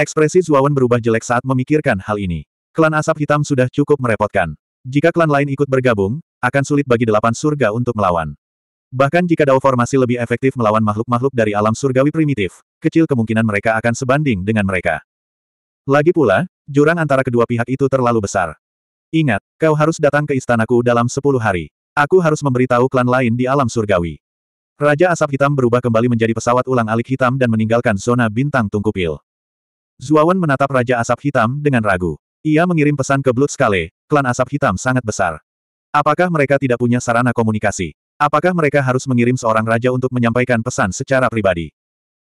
Ekspresi Zuawan berubah jelek saat memikirkan hal ini. Klan asap hitam sudah cukup merepotkan. Jika klan lain ikut bergabung, akan sulit bagi delapan surga untuk melawan. Bahkan jika Dao formasi lebih efektif melawan makhluk-makhluk dari alam surgawi primitif, kecil kemungkinan mereka akan sebanding dengan mereka. Lagi pula, jurang antara kedua pihak itu terlalu besar. Ingat, kau harus datang ke istanaku dalam sepuluh hari. Aku harus memberitahu klan lain di alam surgawi. Raja Asap Hitam berubah kembali menjadi pesawat ulang alik hitam dan meninggalkan zona bintang tungkupil. Zuawan menatap Raja Asap Hitam dengan ragu. Ia mengirim pesan ke Blood Skale, klan Asap Hitam sangat besar. Apakah mereka tidak punya sarana komunikasi? Apakah mereka harus mengirim seorang raja untuk menyampaikan pesan secara pribadi?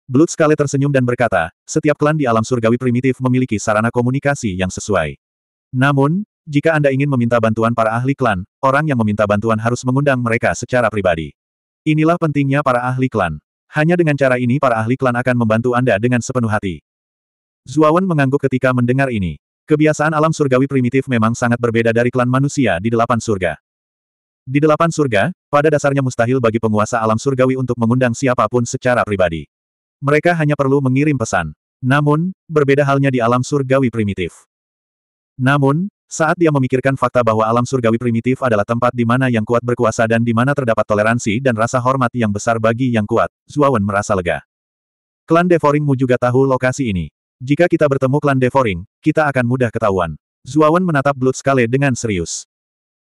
Blood Skale tersenyum dan berkata, setiap klan di alam surgawi primitif memiliki sarana komunikasi yang sesuai. Namun, jika Anda ingin meminta bantuan para ahli klan, orang yang meminta bantuan harus mengundang mereka secara pribadi. Inilah pentingnya para ahli klan. Hanya dengan cara ini para ahli klan akan membantu Anda dengan sepenuh hati. Zuawan mengangguk ketika mendengar ini. Kebiasaan alam surgawi primitif memang sangat berbeda dari klan manusia di delapan surga. Di delapan surga, pada dasarnya mustahil bagi penguasa alam surgawi untuk mengundang siapapun secara pribadi. Mereka hanya perlu mengirim pesan. Namun, berbeda halnya di alam surgawi primitif. Namun, saat dia memikirkan fakta bahwa alam surgawi primitif adalah tempat di mana yang kuat berkuasa dan di mana terdapat toleransi dan rasa hormat yang besar bagi yang kuat, Zuawan merasa lega. Klan Devoringmu juga tahu lokasi ini. Jika kita bertemu klan Devoring, kita akan mudah ketahuan. Zuawan menatap Blood Skale dengan serius.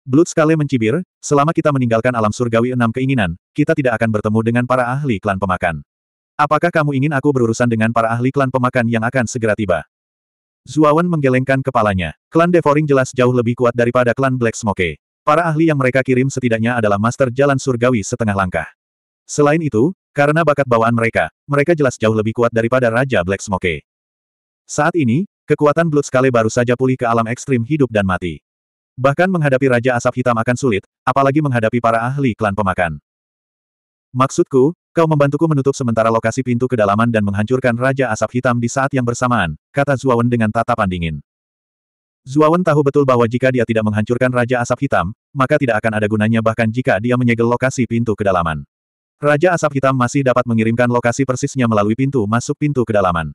Blood Skale mencibir, selama kita meninggalkan alam surgawi enam keinginan, kita tidak akan bertemu dengan para ahli klan pemakan. Apakah kamu ingin aku berurusan dengan para ahli klan pemakan yang akan segera tiba? Zuawan menggelengkan kepalanya. Klan Devoring jelas jauh lebih kuat daripada klan Black Smoke. Para ahli yang mereka kirim setidaknya adalah master jalan surgawi setengah langkah. Selain itu, karena bakat bawaan mereka, mereka jelas jauh lebih kuat daripada Raja Black Smoke. Saat ini, kekuatan Blood Scale baru saja pulih ke alam ekstrim hidup dan mati. Bahkan menghadapi Raja Asap Hitam akan sulit, apalagi menghadapi para ahli klan pemakan. Maksudku, kau membantuku menutup sementara lokasi pintu kedalaman dan menghancurkan Raja Asap Hitam di saat yang bersamaan, kata Zuawan dengan tatapan dingin. Zuawan tahu betul bahwa jika dia tidak menghancurkan Raja Asap Hitam, maka tidak akan ada gunanya bahkan jika dia menyegel lokasi pintu kedalaman. Raja Asap Hitam masih dapat mengirimkan lokasi persisnya melalui pintu masuk pintu kedalaman.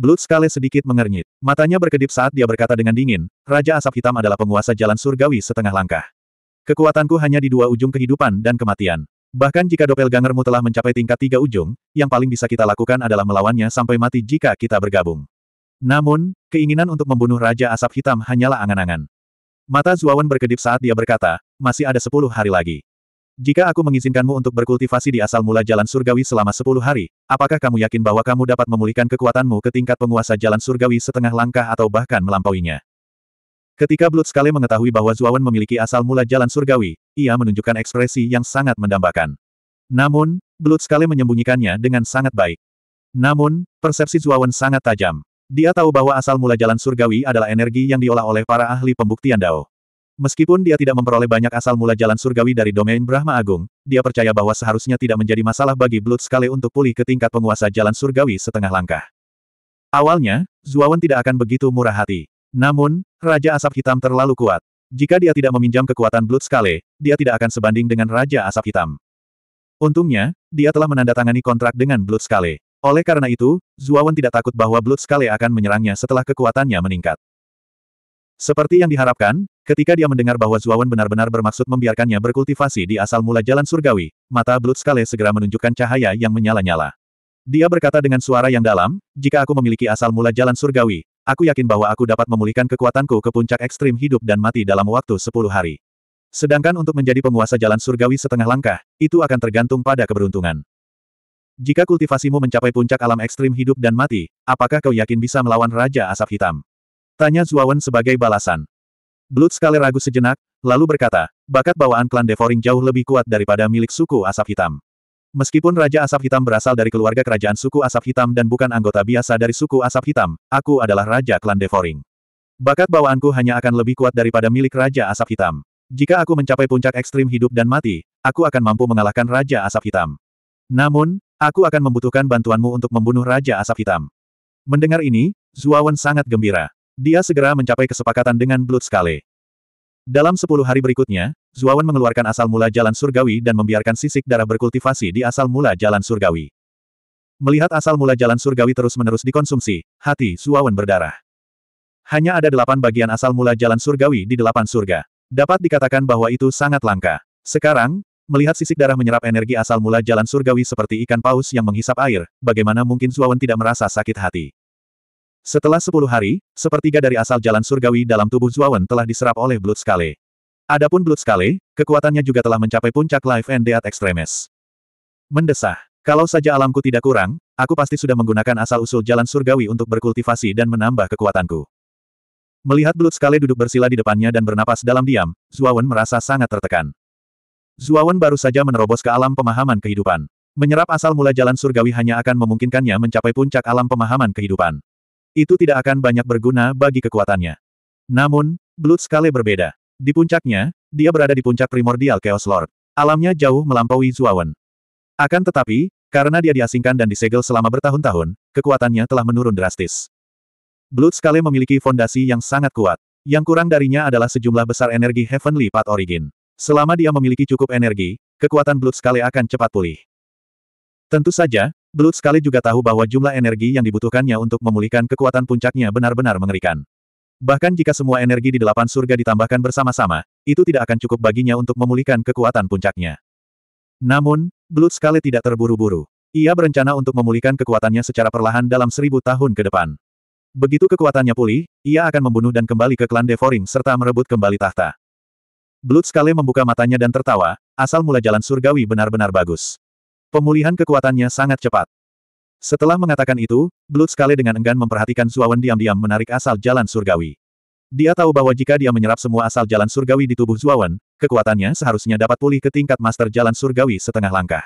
Blood Scale sedikit mengernyit. Matanya berkedip saat dia berkata dengan dingin, Raja Asap Hitam adalah penguasa jalan surgawi setengah langkah. Kekuatanku hanya di dua ujung kehidupan dan kematian. Bahkan jika doppelgangermu telah mencapai tingkat tiga ujung, yang paling bisa kita lakukan adalah melawannya sampai mati jika kita bergabung. Namun, keinginan untuk membunuh Raja Asap Hitam hanyalah angan-angan. Mata Zuawan berkedip saat dia berkata, masih ada sepuluh hari lagi. Jika aku mengizinkanmu untuk berkultivasi di asal mula jalan surgawi selama sepuluh hari, apakah kamu yakin bahwa kamu dapat memulihkan kekuatanmu ke tingkat penguasa jalan surgawi setengah langkah atau bahkan melampauinya? Ketika Blood Scale mengetahui bahwa Zuawan memiliki asal mula jalan surgawi, ia menunjukkan ekspresi yang sangat mendambakan. Namun, Blood Scale menyembunyikannya dengan sangat baik. Namun, persepsi Zuawan sangat tajam. Dia tahu bahwa asal mula jalan surgawi adalah energi yang diolah oleh para ahli pembuktian Dao. Meskipun dia tidak memperoleh banyak asal mula jalan surgawi dari domain Brahma Agung, dia percaya bahwa seharusnya tidak menjadi masalah bagi Blood Scale untuk pulih ke tingkat penguasa jalan surgawi setengah langkah. Awalnya, Zuawan tidak akan begitu murah hati. Namun, Raja Asap Hitam terlalu kuat. Jika dia tidak meminjam kekuatan Blood Scale, dia tidak akan sebanding dengan Raja Asap Hitam. Untungnya, dia telah menandatangani kontrak dengan Blood Scale. Oleh karena itu, Zuawan tidak takut bahwa Blood Scale akan menyerangnya setelah kekuatannya meningkat. Seperti yang diharapkan, ketika dia mendengar bahwa Zuawan benar-benar bermaksud membiarkannya berkultivasi di asal mula jalan surgawi, mata Blood Scale segera menunjukkan cahaya yang menyala-nyala. Dia berkata dengan suara yang dalam, jika aku memiliki asal mula jalan surgawi, aku yakin bahwa aku dapat memulihkan kekuatanku ke puncak ekstrim hidup dan mati dalam waktu 10 hari. Sedangkan untuk menjadi penguasa jalan surgawi setengah langkah, itu akan tergantung pada keberuntungan. Jika kultivasimu mencapai puncak alam ekstrim hidup dan mati, apakah kau yakin bisa melawan Raja Asap Hitam? Tanya Zuawan sebagai balasan. sekali ragu sejenak, lalu berkata, bakat bawaan klan devoring jauh lebih kuat daripada milik suku asap hitam. Meskipun Raja Asap Hitam berasal dari keluarga kerajaan suku Asap Hitam dan bukan anggota biasa dari suku Asap Hitam, aku adalah Raja Klan Devoring. Bakat bawaanku hanya akan lebih kuat daripada milik Raja Asap Hitam. Jika aku mencapai puncak ekstrim hidup dan mati, aku akan mampu mengalahkan Raja Asap Hitam. Namun, aku akan membutuhkan bantuanmu untuk membunuh Raja Asap Hitam. Mendengar ini, Zuawan sangat gembira. Dia segera mencapai kesepakatan dengan Blood Scale. Dalam sepuluh hari berikutnya, Zuawan mengeluarkan asal mula jalan surgawi dan membiarkan sisik darah berkultivasi di asal mula jalan surgawi. Melihat asal mula jalan surgawi terus-menerus dikonsumsi, hati Zuawan berdarah. Hanya ada delapan bagian asal mula jalan surgawi di delapan surga. Dapat dikatakan bahwa itu sangat langka. Sekarang, melihat sisik darah menyerap energi asal mula jalan surgawi seperti ikan paus yang menghisap air, bagaimana mungkin Zuawan tidak merasa sakit hati? Setelah sepuluh hari, sepertiga dari asal jalan surgawi dalam tubuh Zuawan telah diserap oleh Blood Scale. Adapun Blood Scale, kekuatannya juga telah mencapai puncak Life and Death Extremes. Mendesah. Kalau saja alamku tidak kurang, aku pasti sudah menggunakan asal-usul jalan surgawi untuk berkultivasi dan menambah kekuatanku. Melihat Blood Scale duduk bersila di depannya dan bernapas dalam diam, Zuawan merasa sangat tertekan. Zuawan baru saja menerobos ke alam pemahaman kehidupan. Menyerap asal mula jalan surgawi hanya akan memungkinkannya mencapai puncak alam pemahaman kehidupan. Itu tidak akan banyak berguna bagi kekuatannya. Namun, Blood Scale berbeda. Di puncaknya, dia berada di puncak primordial Chaos Lord. Alamnya jauh melampaui Zuawan. Akan tetapi, karena dia diasingkan dan disegel selama bertahun-tahun, kekuatannya telah menurun drastis. Blood Scale memiliki fondasi yang sangat kuat. Yang kurang darinya adalah sejumlah besar energi Heavenly Path Origin. Selama dia memiliki cukup energi, kekuatan Blood Scale akan cepat pulih. Tentu saja, Belut sekali juga tahu bahwa jumlah energi yang dibutuhkannya untuk memulihkan kekuatan puncaknya benar-benar mengerikan. Bahkan jika semua energi di delapan surga ditambahkan bersama-sama, itu tidak akan cukup baginya untuk memulihkan kekuatan puncaknya. Namun, Belut sekali tidak terburu-buru. Ia berencana untuk memulihkan kekuatannya secara perlahan dalam seribu tahun ke depan. Begitu kekuatannya pulih, ia akan membunuh dan kembali ke klan Devoring serta merebut kembali tahta. Blood sekali membuka matanya dan tertawa, asal mula jalan surgawi benar-benar bagus. Pemulihan kekuatannya sangat cepat. Setelah mengatakan itu, Blood sekali dengan enggan memperhatikan Zuawan diam-diam menarik asal jalan surgawi. Dia tahu bahwa jika dia menyerap semua asal jalan surgawi di tubuh Zuawan, kekuatannya seharusnya dapat pulih ke tingkat master jalan surgawi setengah langkah.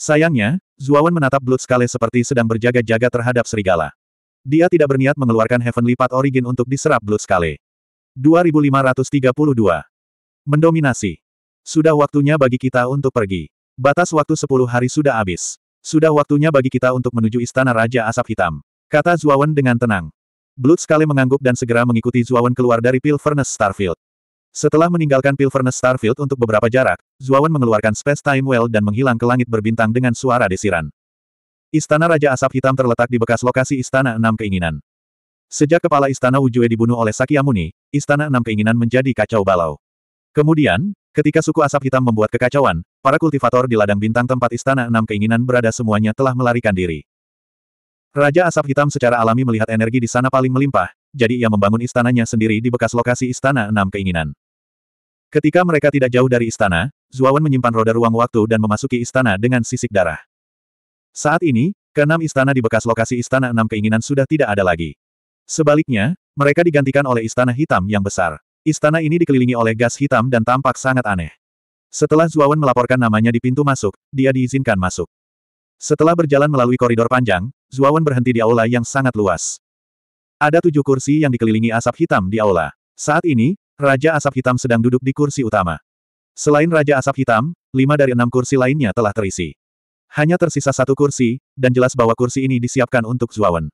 Sayangnya, Zuawan menatap Blood sekali seperti sedang berjaga-jaga terhadap serigala. Dia tidak berniat mengeluarkan Heavenly Path Origin untuk diserap Blood Scale. 2532. Mendominasi. Sudah waktunya bagi kita untuk pergi. Batas waktu sepuluh hari sudah habis. Sudah waktunya bagi kita untuk menuju Istana Raja Asap Hitam. Kata Zuawan dengan tenang. Blood sekali mengangguk dan segera mengikuti Zuawan keluar dari Furnace Starfield. Setelah meninggalkan Furnace Starfield untuk beberapa jarak, Zuawan mengeluarkan Space Time Well dan menghilang ke langit berbintang dengan suara desiran. Istana Raja Asap Hitam terletak di bekas lokasi Istana Enam Keinginan. Sejak kepala Istana Wujue dibunuh oleh Sakyamuni, Istana Enam Keinginan menjadi kacau balau. Kemudian, Ketika suku asap hitam membuat kekacauan, para kultivator di ladang bintang tempat istana enam keinginan berada semuanya telah melarikan diri. Raja asap hitam secara alami melihat energi di sana paling melimpah, jadi ia membangun istananya sendiri di bekas lokasi istana enam keinginan. Ketika mereka tidak jauh dari istana, Zuawan menyimpan roda ruang waktu dan memasuki istana dengan sisik darah. Saat ini, keenam istana di bekas lokasi istana enam keinginan sudah tidak ada lagi. Sebaliknya, mereka digantikan oleh istana hitam yang besar. Istana ini dikelilingi oleh gas hitam dan tampak sangat aneh. Setelah Zuawan melaporkan namanya di pintu masuk, dia diizinkan masuk. Setelah berjalan melalui koridor panjang, Zuawan berhenti di aula yang sangat luas. Ada tujuh kursi yang dikelilingi asap hitam di aula. Saat ini, Raja Asap Hitam sedang duduk di kursi utama. Selain Raja Asap Hitam, lima dari enam kursi lainnya telah terisi. Hanya tersisa satu kursi, dan jelas bahwa kursi ini disiapkan untuk Zuawan.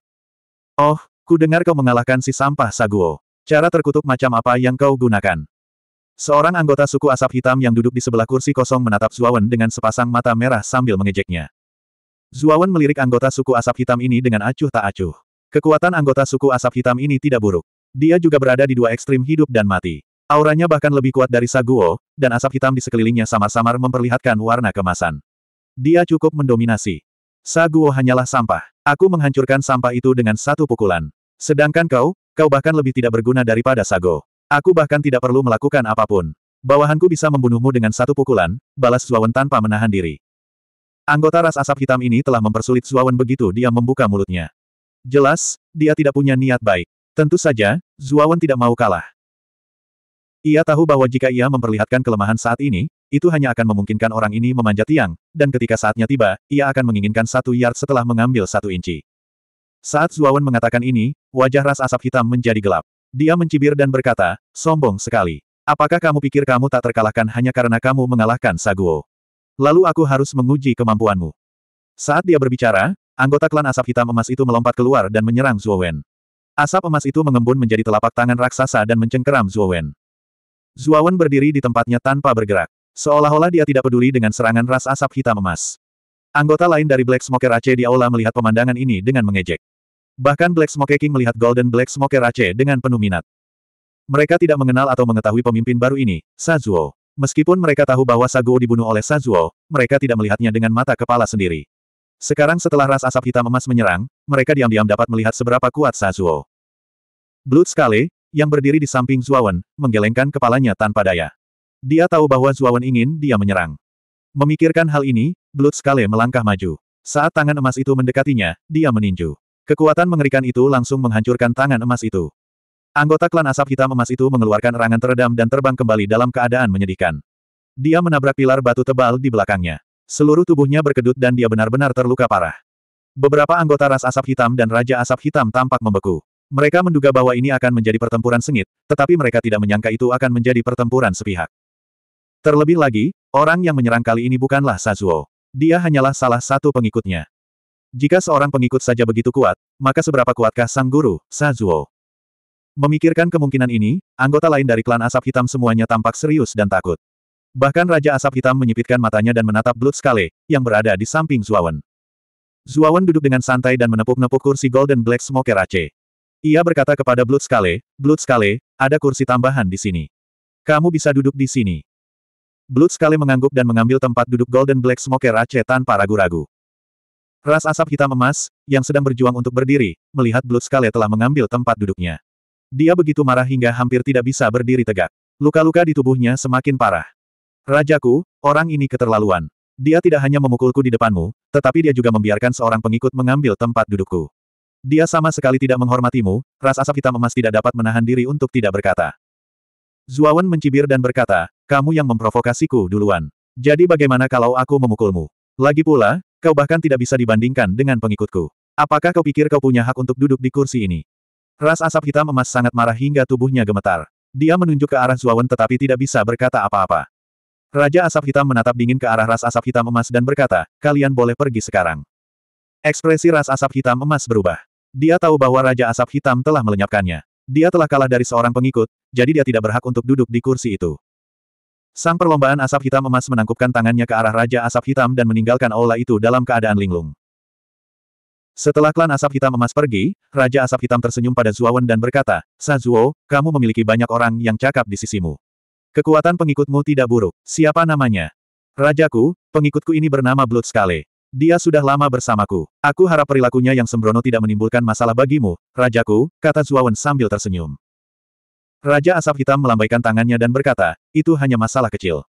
Oh, ku dengar kau mengalahkan si sampah Saguo. Cara terkutuk macam apa yang kau gunakan? Seorang anggota suku asap hitam yang duduk di sebelah kursi kosong menatap Zuawan dengan sepasang mata merah sambil mengejeknya. Zuawan melirik anggota suku asap hitam ini dengan acuh tak acuh. Kekuatan anggota suku asap hitam ini tidak buruk. Dia juga berada di dua ekstrim hidup dan mati. Auranya bahkan lebih kuat dari Saguo, dan asap hitam di sekelilingnya samar-samar memperlihatkan warna kemasan. Dia cukup mendominasi. Saguo hanyalah sampah. Aku menghancurkan sampah itu dengan satu pukulan. Sedangkan kau, Kau bahkan lebih tidak berguna daripada Sago. Aku bahkan tidak perlu melakukan apapun. Bawahanku bisa membunuhmu dengan satu pukulan, balas Zuawan tanpa menahan diri. Anggota ras asap hitam ini telah mempersulit Zuawan begitu dia membuka mulutnya. Jelas, dia tidak punya niat baik. Tentu saja, Zuawan tidak mau kalah. Ia tahu bahwa jika ia memperlihatkan kelemahan saat ini, itu hanya akan memungkinkan orang ini memanjat tiang, dan ketika saatnya tiba, ia akan menginginkan satu yard setelah mengambil satu inci. Saat Zuawan mengatakan ini, wajah ras asap hitam menjadi gelap. Dia mencibir dan berkata, sombong sekali. Apakah kamu pikir kamu tak terkalahkan hanya karena kamu mengalahkan Saguo? Lalu aku harus menguji kemampuanmu. Saat dia berbicara, anggota klan asap hitam emas itu melompat keluar dan menyerang Zuowen. Asap emas itu mengembun menjadi telapak tangan raksasa dan mencengkeram Zuowen. Zuowen berdiri di tempatnya tanpa bergerak. Seolah-olah dia tidak peduli dengan serangan ras asap hitam emas. Anggota lain dari Black Smoker Aceh di aula melihat pemandangan ini dengan mengejek. Bahkan Black Smoke King melihat Golden Black Smoke Rache dengan penuh minat. Mereka tidak mengenal atau mengetahui pemimpin baru ini, Sazuo. Meskipun mereka tahu bahwa Sago dibunuh oleh Sazuo, mereka tidak melihatnya dengan mata kepala sendiri. Sekarang setelah ras asap hitam emas menyerang, mereka diam-diam dapat melihat seberapa kuat Sazuo. Blood Scale, yang berdiri di samping Zuawan, menggelengkan kepalanya tanpa daya. Dia tahu bahwa Zuawan ingin dia menyerang. Memikirkan hal ini, Blood Scale melangkah maju. Saat tangan emas itu mendekatinya, dia meninju. Kekuatan mengerikan itu langsung menghancurkan tangan emas itu. Anggota klan asap hitam emas itu mengeluarkan erangan teredam dan terbang kembali dalam keadaan menyedihkan. Dia menabrak pilar batu tebal di belakangnya. Seluruh tubuhnya berkedut dan dia benar-benar terluka parah. Beberapa anggota ras asap hitam dan raja asap hitam tampak membeku. Mereka menduga bahwa ini akan menjadi pertempuran sengit, tetapi mereka tidak menyangka itu akan menjadi pertempuran sepihak. Terlebih lagi, orang yang menyerang kali ini bukanlah Sazuo. Dia hanyalah salah satu pengikutnya. Jika seorang pengikut saja begitu kuat, maka seberapa kuatkah sang guru, Sazuo? Memikirkan kemungkinan ini, anggota lain dari klan asap hitam semuanya tampak serius dan takut. Bahkan Raja Asap Hitam menyipitkan matanya dan menatap Blood Scale, yang berada di samping Zuawan. Zuawan duduk dengan santai dan menepuk-nepuk kursi Golden Black Smoker Ace. Ia berkata kepada Blood Scale, Blood Scale, ada kursi tambahan di sini. Kamu bisa duduk di sini. Blood Scale mengangguk dan mengambil tempat duduk Golden Black Smoker Ace tanpa ragu-ragu. Ras asap hitam emas, yang sedang berjuang untuk berdiri, melihat Blood Scale telah mengambil tempat duduknya. Dia begitu marah hingga hampir tidak bisa berdiri tegak. Luka-luka di tubuhnya semakin parah. Rajaku, orang ini keterlaluan. Dia tidak hanya memukulku di depanmu, tetapi dia juga membiarkan seorang pengikut mengambil tempat dudukku. Dia sama sekali tidak menghormatimu, ras asap hitam emas tidak dapat menahan diri untuk tidak berkata. Zuawan mencibir dan berkata, kamu yang memprovokasiku duluan. Jadi bagaimana kalau aku memukulmu? Lagi pula, Kau bahkan tidak bisa dibandingkan dengan pengikutku. Apakah kau pikir kau punya hak untuk duduk di kursi ini? Ras asap hitam emas sangat marah hingga tubuhnya gemetar. Dia menunjuk ke arah Zuawan tetapi tidak bisa berkata apa-apa. Raja asap hitam menatap dingin ke arah ras asap hitam emas dan berkata, kalian boleh pergi sekarang. Ekspresi ras asap hitam emas berubah. Dia tahu bahwa Raja Asap Hitam telah melenyapkannya. Dia telah kalah dari seorang pengikut, jadi dia tidak berhak untuk duduk di kursi itu. Sang perlombaan asap hitam emas menangkupkan tangannya ke arah Raja Asap Hitam dan meninggalkan aula itu dalam keadaan linglung. Setelah klan asap hitam emas pergi, Raja Asap Hitam tersenyum pada Zuawan dan berkata, Sazuo, kamu memiliki banyak orang yang cakap di sisimu. Kekuatan pengikutmu tidak buruk. Siapa namanya? Rajaku, pengikutku ini bernama Blood Skale. Dia sudah lama bersamaku. Aku harap perilakunya yang sembrono tidak menimbulkan masalah bagimu, Rajaku, kata Zuawan sambil tersenyum. Raja Asap Hitam melambaikan tangannya dan berkata, itu hanya masalah kecil.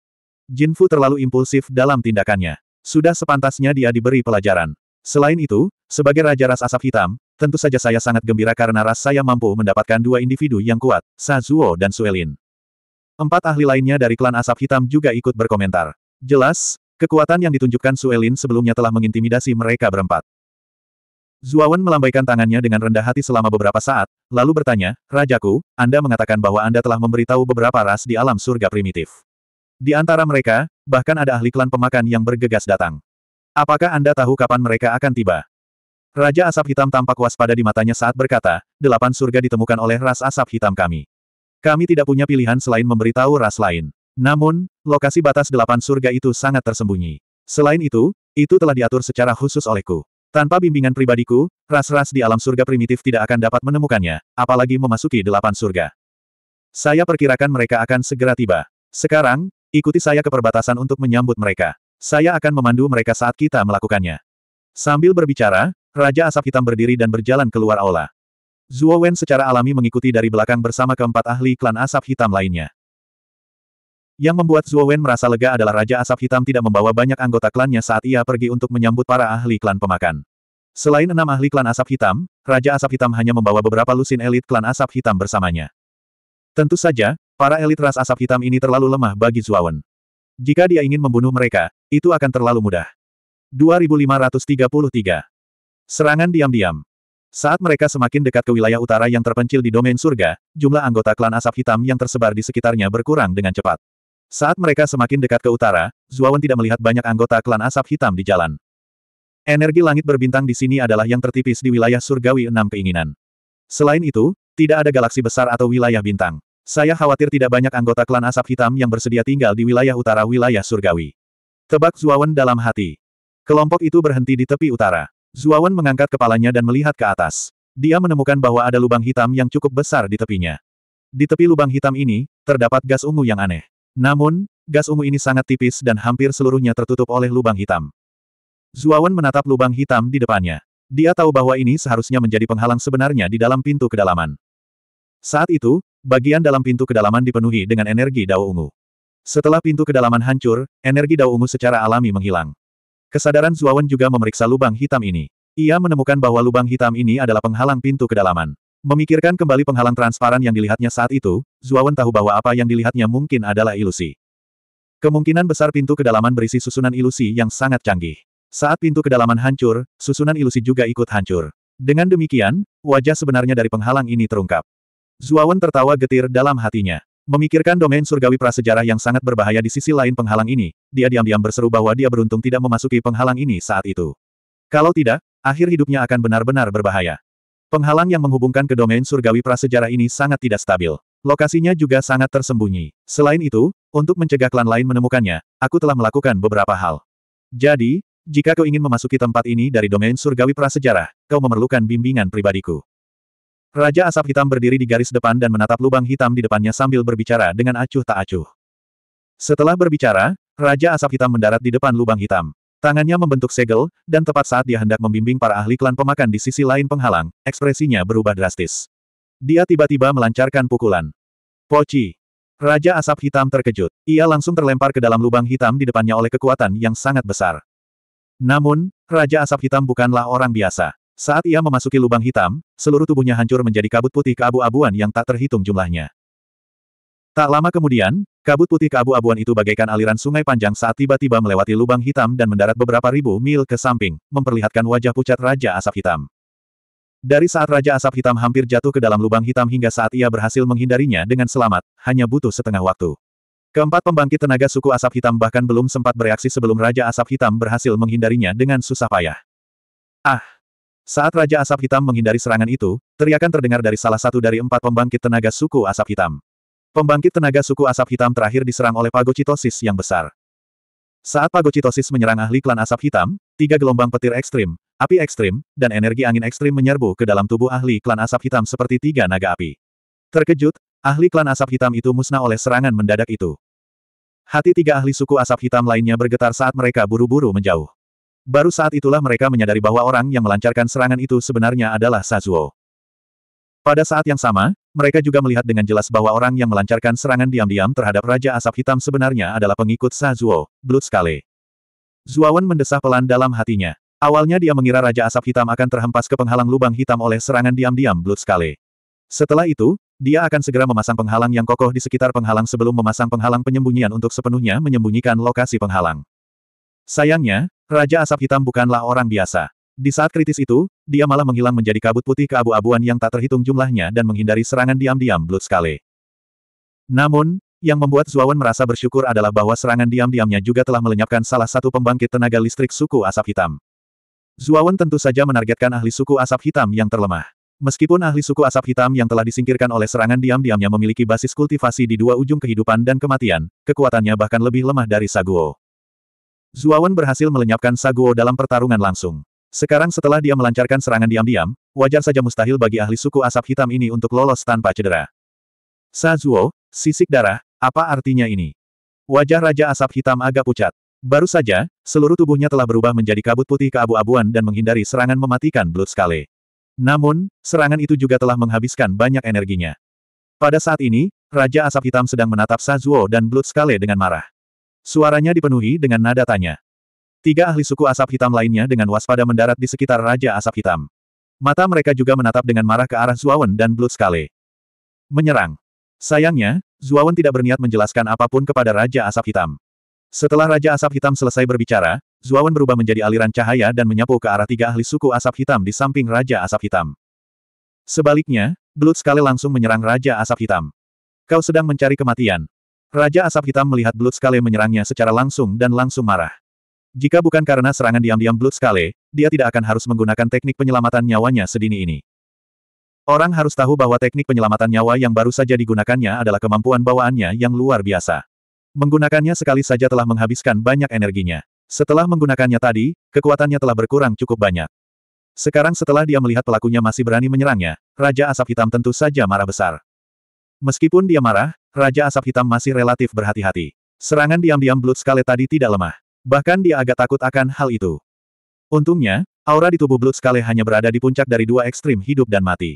Jin Fu terlalu impulsif dalam tindakannya. Sudah sepantasnya dia diberi pelajaran. Selain itu, sebagai Raja Ras Asap Hitam, tentu saja saya sangat gembira karena ras saya mampu mendapatkan dua individu yang kuat, Sa Zuo dan Suelin. Empat ahli lainnya dari klan Asap Hitam juga ikut berkomentar. Jelas, kekuatan yang ditunjukkan Suelin sebelumnya telah mengintimidasi mereka berempat. Zuawan melambaikan tangannya dengan rendah hati selama beberapa saat, lalu bertanya, Rajaku, Anda mengatakan bahwa Anda telah memberitahu beberapa ras di alam surga primitif. Di antara mereka, bahkan ada ahli klan pemakan yang bergegas datang. Apakah Anda tahu kapan mereka akan tiba? Raja asap hitam tampak waspada di matanya saat berkata, delapan surga ditemukan oleh ras asap hitam kami. Kami tidak punya pilihan selain memberitahu ras lain. Namun, lokasi batas delapan surga itu sangat tersembunyi. Selain itu, itu telah diatur secara khusus olehku. Tanpa bimbingan pribadiku, ras-ras di alam surga primitif tidak akan dapat menemukannya, apalagi memasuki delapan surga. Saya perkirakan mereka akan segera tiba. Sekarang, ikuti saya ke perbatasan untuk menyambut mereka. Saya akan memandu mereka saat kita melakukannya. Sambil berbicara, Raja Asap Hitam berdiri dan berjalan keluar aula. Zhuo Wen secara alami mengikuti dari belakang bersama keempat ahli klan Asap Hitam lainnya. Yang membuat Zhuo Wen merasa lega adalah Raja Asap Hitam tidak membawa banyak anggota klannya saat ia pergi untuk menyambut para ahli klan pemakan. Selain enam ahli klan Asap Hitam, Raja Asap Hitam hanya membawa beberapa lusin elit klan Asap Hitam bersamanya. Tentu saja, para elit ras Asap Hitam ini terlalu lemah bagi Zhuo Wen. Jika dia ingin membunuh mereka, itu akan terlalu mudah. 2533 Serangan diam-diam saat mereka semakin dekat ke wilayah utara yang terpencil di domain surga, jumlah anggota klan asap hitam yang tersebar di sekitarnya berkurang dengan cepat. Saat mereka semakin dekat ke utara, Zuawan tidak melihat banyak anggota klan asap hitam di jalan. Energi langit berbintang di sini adalah yang tertipis di wilayah surgawi enam keinginan. Selain itu, tidak ada galaksi besar atau wilayah bintang. Saya khawatir tidak banyak anggota klan asap hitam yang bersedia tinggal di wilayah utara wilayah surgawi. Tebak Zuawan dalam hati. Kelompok itu berhenti di tepi utara. Zuawan mengangkat kepalanya dan melihat ke atas. Dia menemukan bahwa ada lubang hitam yang cukup besar di tepinya. Di tepi lubang hitam ini, terdapat gas ungu yang aneh. Namun, gas ungu ini sangat tipis dan hampir seluruhnya tertutup oleh lubang hitam. Zuawan menatap lubang hitam di depannya. Dia tahu bahwa ini seharusnya menjadi penghalang sebenarnya di dalam pintu kedalaman. Saat itu, bagian dalam pintu kedalaman dipenuhi dengan energi dao ungu. Setelah pintu kedalaman hancur, energi dao ungu secara alami menghilang. Kesadaran Zuawan juga memeriksa lubang hitam ini. Ia menemukan bahwa lubang hitam ini adalah penghalang pintu kedalaman. Memikirkan kembali penghalang transparan yang dilihatnya saat itu, Zuawan tahu bahwa apa yang dilihatnya mungkin adalah ilusi. Kemungkinan besar pintu kedalaman berisi susunan ilusi yang sangat canggih. Saat pintu kedalaman hancur, susunan ilusi juga ikut hancur. Dengan demikian, wajah sebenarnya dari penghalang ini terungkap. Zuawan tertawa getir dalam hatinya. Memikirkan domain surgawi prasejarah yang sangat berbahaya di sisi lain penghalang ini, dia diam-diam berseru bahwa dia beruntung tidak memasuki penghalang ini saat itu. Kalau tidak, akhir hidupnya akan benar-benar berbahaya. Penghalang yang menghubungkan ke domain surgawi prasejarah ini sangat tidak stabil. Lokasinya juga sangat tersembunyi. Selain itu, untuk mencegah klan lain menemukannya, aku telah melakukan beberapa hal. Jadi, jika kau ingin memasuki tempat ini dari domain surgawi prasejarah, kau memerlukan bimbingan pribadiku. Raja Asap Hitam berdiri di garis depan dan menatap lubang hitam di depannya sambil berbicara dengan acuh tak acuh. Setelah berbicara, Raja Asap Hitam mendarat di depan lubang hitam. Tangannya membentuk segel, dan tepat saat dia hendak membimbing para ahli klan pemakan di sisi lain penghalang, ekspresinya berubah drastis. Dia tiba-tiba melancarkan pukulan. Poci. Raja asap hitam terkejut. Ia langsung terlempar ke dalam lubang hitam di depannya oleh kekuatan yang sangat besar. Namun, Raja asap hitam bukanlah orang biasa. Saat ia memasuki lubang hitam, seluruh tubuhnya hancur menjadi kabut putih keabu-abuan yang tak terhitung jumlahnya. Tak lama kemudian, Kabut putih keabu-abuan itu bagaikan aliran sungai panjang saat tiba-tiba melewati lubang hitam dan mendarat beberapa ribu mil ke samping, memperlihatkan wajah pucat Raja Asap Hitam. Dari saat Raja Asap Hitam hampir jatuh ke dalam lubang hitam hingga saat ia berhasil menghindarinya dengan selamat, hanya butuh setengah waktu. Keempat pembangkit tenaga suku Asap Hitam bahkan belum sempat bereaksi sebelum Raja Asap Hitam berhasil menghindarinya dengan susah payah. Ah! Saat Raja Asap Hitam menghindari serangan itu, teriakan terdengar dari salah satu dari empat pembangkit tenaga suku Asap Hitam. Pembangkit tenaga suku asap hitam terakhir diserang oleh pagocitosis yang besar. Saat pagocitosis menyerang ahli klan asap hitam, tiga gelombang petir ekstrim, api ekstrim, dan energi angin ekstrim menyerbu ke dalam tubuh ahli klan asap hitam seperti tiga naga api. Terkejut, ahli klan asap hitam itu musnah oleh serangan mendadak itu. Hati tiga ahli suku asap hitam lainnya bergetar saat mereka buru-buru menjauh. Baru saat itulah mereka menyadari bahwa orang yang melancarkan serangan itu sebenarnya adalah Sazuo. Pada saat yang sama, mereka juga melihat dengan jelas bahwa orang yang melancarkan serangan diam-diam terhadap Raja Asap Hitam sebenarnya adalah pengikut Sazuo, Skale. Zuawan mendesah pelan dalam hatinya. Awalnya dia mengira Raja Asap Hitam akan terhempas ke penghalang lubang hitam oleh serangan diam-diam Skale. Setelah itu, dia akan segera memasang penghalang yang kokoh di sekitar penghalang sebelum memasang penghalang penyembunyian untuk sepenuhnya menyembunyikan lokasi penghalang. Sayangnya, Raja Asap Hitam bukanlah orang biasa. Di saat kritis itu, dia malah menghilang menjadi kabut putih ke abu abuan yang tak terhitung jumlahnya dan menghindari serangan diam-diam sekali. Namun, yang membuat Zuawan merasa bersyukur adalah bahwa serangan diam-diamnya juga telah melenyapkan salah satu pembangkit tenaga listrik suku asap hitam. Zuawan tentu saja menargetkan ahli suku asap hitam yang terlemah. Meskipun ahli suku asap hitam yang telah disingkirkan oleh serangan diam-diamnya memiliki basis kultivasi di dua ujung kehidupan dan kematian, kekuatannya bahkan lebih lemah dari Saguo. Zuawan berhasil melenyapkan Saguo dalam pertarungan langsung. Sekarang setelah dia melancarkan serangan diam-diam, wajar saja mustahil bagi ahli suku asap hitam ini untuk lolos tanpa cedera. Sazuo, sisik darah, apa artinya ini? Wajah Raja Asap Hitam agak pucat. Baru saja, seluruh tubuhnya telah berubah menjadi kabut putih keabu-abuan dan menghindari serangan mematikan Blood Scale. Namun, serangan itu juga telah menghabiskan banyak energinya. Pada saat ini, Raja Asap Hitam sedang menatap Sazuo dan Blood Scale dengan marah. Suaranya dipenuhi dengan nada tanya. Tiga ahli suku asap hitam lainnya dengan waspada mendarat di sekitar Raja Asap Hitam. Mata mereka juga menatap dengan marah ke arah Zuawan dan Skale. Menyerang. Sayangnya, Zuawan tidak berniat menjelaskan apapun kepada Raja Asap Hitam. Setelah Raja Asap Hitam selesai berbicara, Zuawan berubah menjadi aliran cahaya dan menyapu ke arah tiga ahli suku asap hitam di samping Raja Asap Hitam. Sebaliknya, Blood Skale langsung menyerang Raja Asap Hitam. Kau sedang mencari kematian. Raja Asap Hitam melihat Blood Skale menyerangnya secara langsung dan langsung marah. Jika bukan karena serangan diam-diam Blood Scale, dia tidak akan harus menggunakan teknik penyelamatan nyawanya sedini ini. Orang harus tahu bahwa teknik penyelamatan nyawa yang baru saja digunakannya adalah kemampuan bawaannya yang luar biasa. Menggunakannya sekali saja telah menghabiskan banyak energinya. Setelah menggunakannya tadi, kekuatannya telah berkurang cukup banyak. Sekarang setelah dia melihat pelakunya masih berani menyerangnya, Raja Asap Hitam tentu saja marah besar. Meskipun dia marah, Raja Asap Hitam masih relatif berhati-hati. Serangan diam-diam Blood Scale tadi tidak lemah. Bahkan dia agak takut akan hal itu. Untungnya, aura di tubuh Blood Scale hanya berada di puncak dari dua ekstrim hidup dan mati.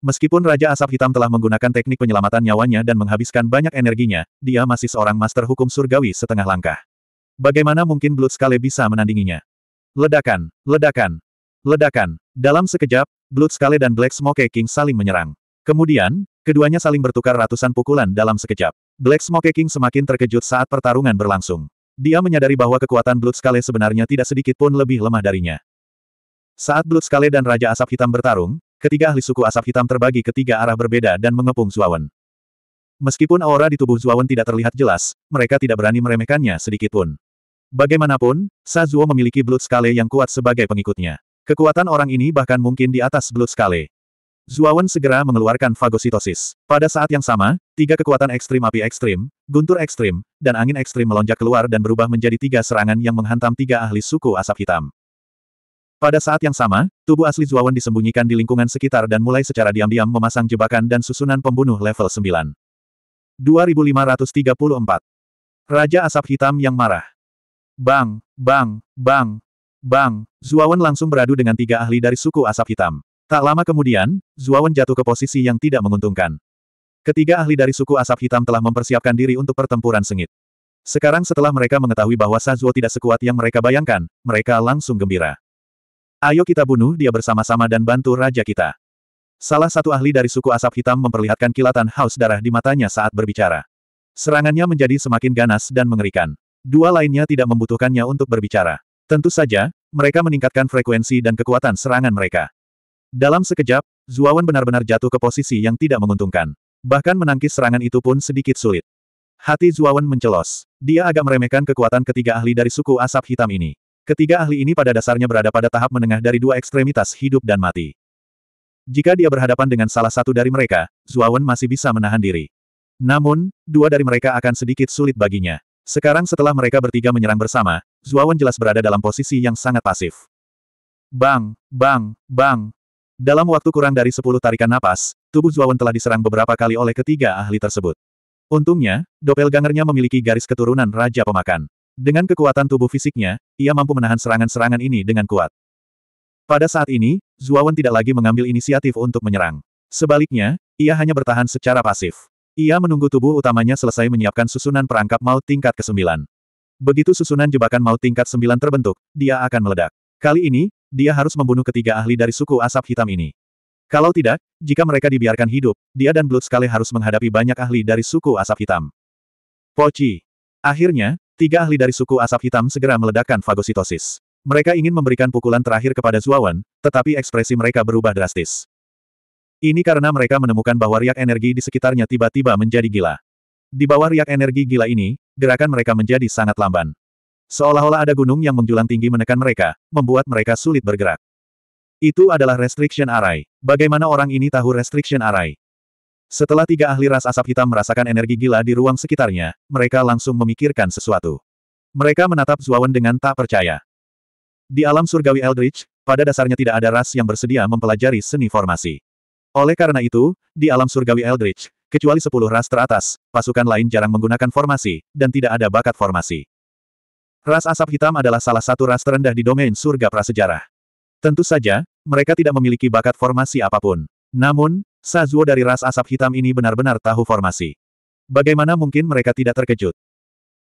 Meskipun Raja Asap Hitam telah menggunakan teknik penyelamatan nyawanya dan menghabiskan banyak energinya, dia masih seorang master hukum surgawi setengah langkah. Bagaimana mungkin Blood Scale bisa menandinginya? Ledakan, ledakan, ledakan. Dalam sekejap, Blood Scale dan Black Smoke King saling menyerang. Kemudian, keduanya saling bertukar ratusan pukulan dalam sekejap. Black Smoke King semakin terkejut saat pertarungan berlangsung. Dia menyadari bahwa kekuatan Blood Skale sebenarnya tidak sedikit pun lebih lemah darinya. Saat Blood Skale dan Raja Asap Hitam bertarung, ketiga ahli suku asap hitam terbagi ke tiga arah berbeda dan mengepung Zuawan. Meskipun aura di tubuh Zuawan tidak terlihat jelas, mereka tidak berani meremehkannya sedikit pun. Bagaimanapun, Sazuo memiliki Blood Skale yang kuat sebagai pengikutnya. Kekuatan orang ini bahkan mungkin di atas Blood Skale. Zuawan segera mengeluarkan fagositosis. Pada saat yang sama, tiga kekuatan ekstrim api ekstrim, guntur ekstrim, dan angin ekstrim melonjak keluar dan berubah menjadi tiga serangan yang menghantam tiga ahli suku asap hitam. Pada saat yang sama, tubuh asli Zuawan disembunyikan di lingkungan sekitar dan mulai secara diam-diam memasang jebakan dan susunan pembunuh level 9. 2534 Raja Asap Hitam yang marah. Bang, bang, bang, bang. Zuawan langsung beradu dengan tiga ahli dari suku Asap Hitam. Tak lama kemudian, Zuawan jatuh ke posisi yang tidak menguntungkan. Ketiga ahli dari suku asap hitam telah mempersiapkan diri untuk pertempuran sengit. Sekarang setelah mereka mengetahui bahwa Sazuo tidak sekuat yang mereka bayangkan, mereka langsung gembira. Ayo kita bunuh dia bersama-sama dan bantu raja kita. Salah satu ahli dari suku asap hitam memperlihatkan kilatan haus darah di matanya saat berbicara. Serangannya menjadi semakin ganas dan mengerikan. Dua lainnya tidak membutuhkannya untuk berbicara. Tentu saja, mereka meningkatkan frekuensi dan kekuatan serangan mereka. Dalam sekejap, Zuawan benar-benar jatuh ke posisi yang tidak menguntungkan. Bahkan menangkis serangan itu pun sedikit sulit. Hati Zuawan mencelos. Dia agak meremehkan kekuatan ketiga ahli dari suku asap hitam ini. Ketiga ahli ini pada dasarnya berada pada tahap menengah dari dua ekstremitas hidup dan mati. Jika dia berhadapan dengan salah satu dari mereka, Zuawan masih bisa menahan diri. Namun, dua dari mereka akan sedikit sulit baginya. Sekarang setelah mereka bertiga menyerang bersama, Zuawan jelas berada dalam posisi yang sangat pasif. Bang, bang, bang, dalam waktu kurang dari sepuluh tarikan napas, tubuh Zuawan telah diserang beberapa kali oleh ketiga ahli tersebut. Untungnya, doppelgangernya memiliki garis keturunan Raja Pemakan. Dengan kekuatan tubuh fisiknya, ia mampu menahan serangan-serangan ini dengan kuat. Pada saat ini, Zuawan tidak lagi mengambil inisiatif untuk menyerang. Sebaliknya, ia hanya bertahan secara pasif. Ia menunggu tubuh utamanya selesai menyiapkan susunan perangkap maut tingkat ke-9. Begitu susunan jebakan maut tingkat 9 terbentuk, dia akan meledak. Kali ini, dia harus membunuh ketiga ahli dari suku asap hitam ini. Kalau tidak, jika mereka dibiarkan hidup, dia dan Blood sekali harus menghadapi banyak ahli dari suku asap hitam. Poci. Akhirnya, tiga ahli dari suku asap hitam segera meledakkan fagositosis. Mereka ingin memberikan pukulan terakhir kepada Zuawan, tetapi ekspresi mereka berubah drastis. Ini karena mereka menemukan bahwa riak energi di sekitarnya tiba-tiba menjadi gila. Di bawah riak energi gila ini, gerakan mereka menjadi sangat lamban. Seolah-olah ada gunung yang menjulang tinggi menekan mereka, membuat mereka sulit bergerak. Itu adalah restriction array. Bagaimana orang ini tahu restriction array? Setelah tiga ahli ras asap hitam merasakan energi gila di ruang sekitarnya, mereka langsung memikirkan sesuatu. Mereka menatap Zuawan dengan tak percaya. Di alam surgawi Eldritch, pada dasarnya tidak ada ras yang bersedia mempelajari seni formasi. Oleh karena itu, di alam surgawi Eldritch, kecuali sepuluh ras teratas, pasukan lain jarang menggunakan formasi, dan tidak ada bakat formasi. Ras asap hitam adalah salah satu ras terendah di domain surga prasejarah. Tentu saja, mereka tidak memiliki bakat formasi apapun. Namun, Sazuo dari ras asap hitam ini benar-benar tahu formasi. Bagaimana mungkin mereka tidak terkejut?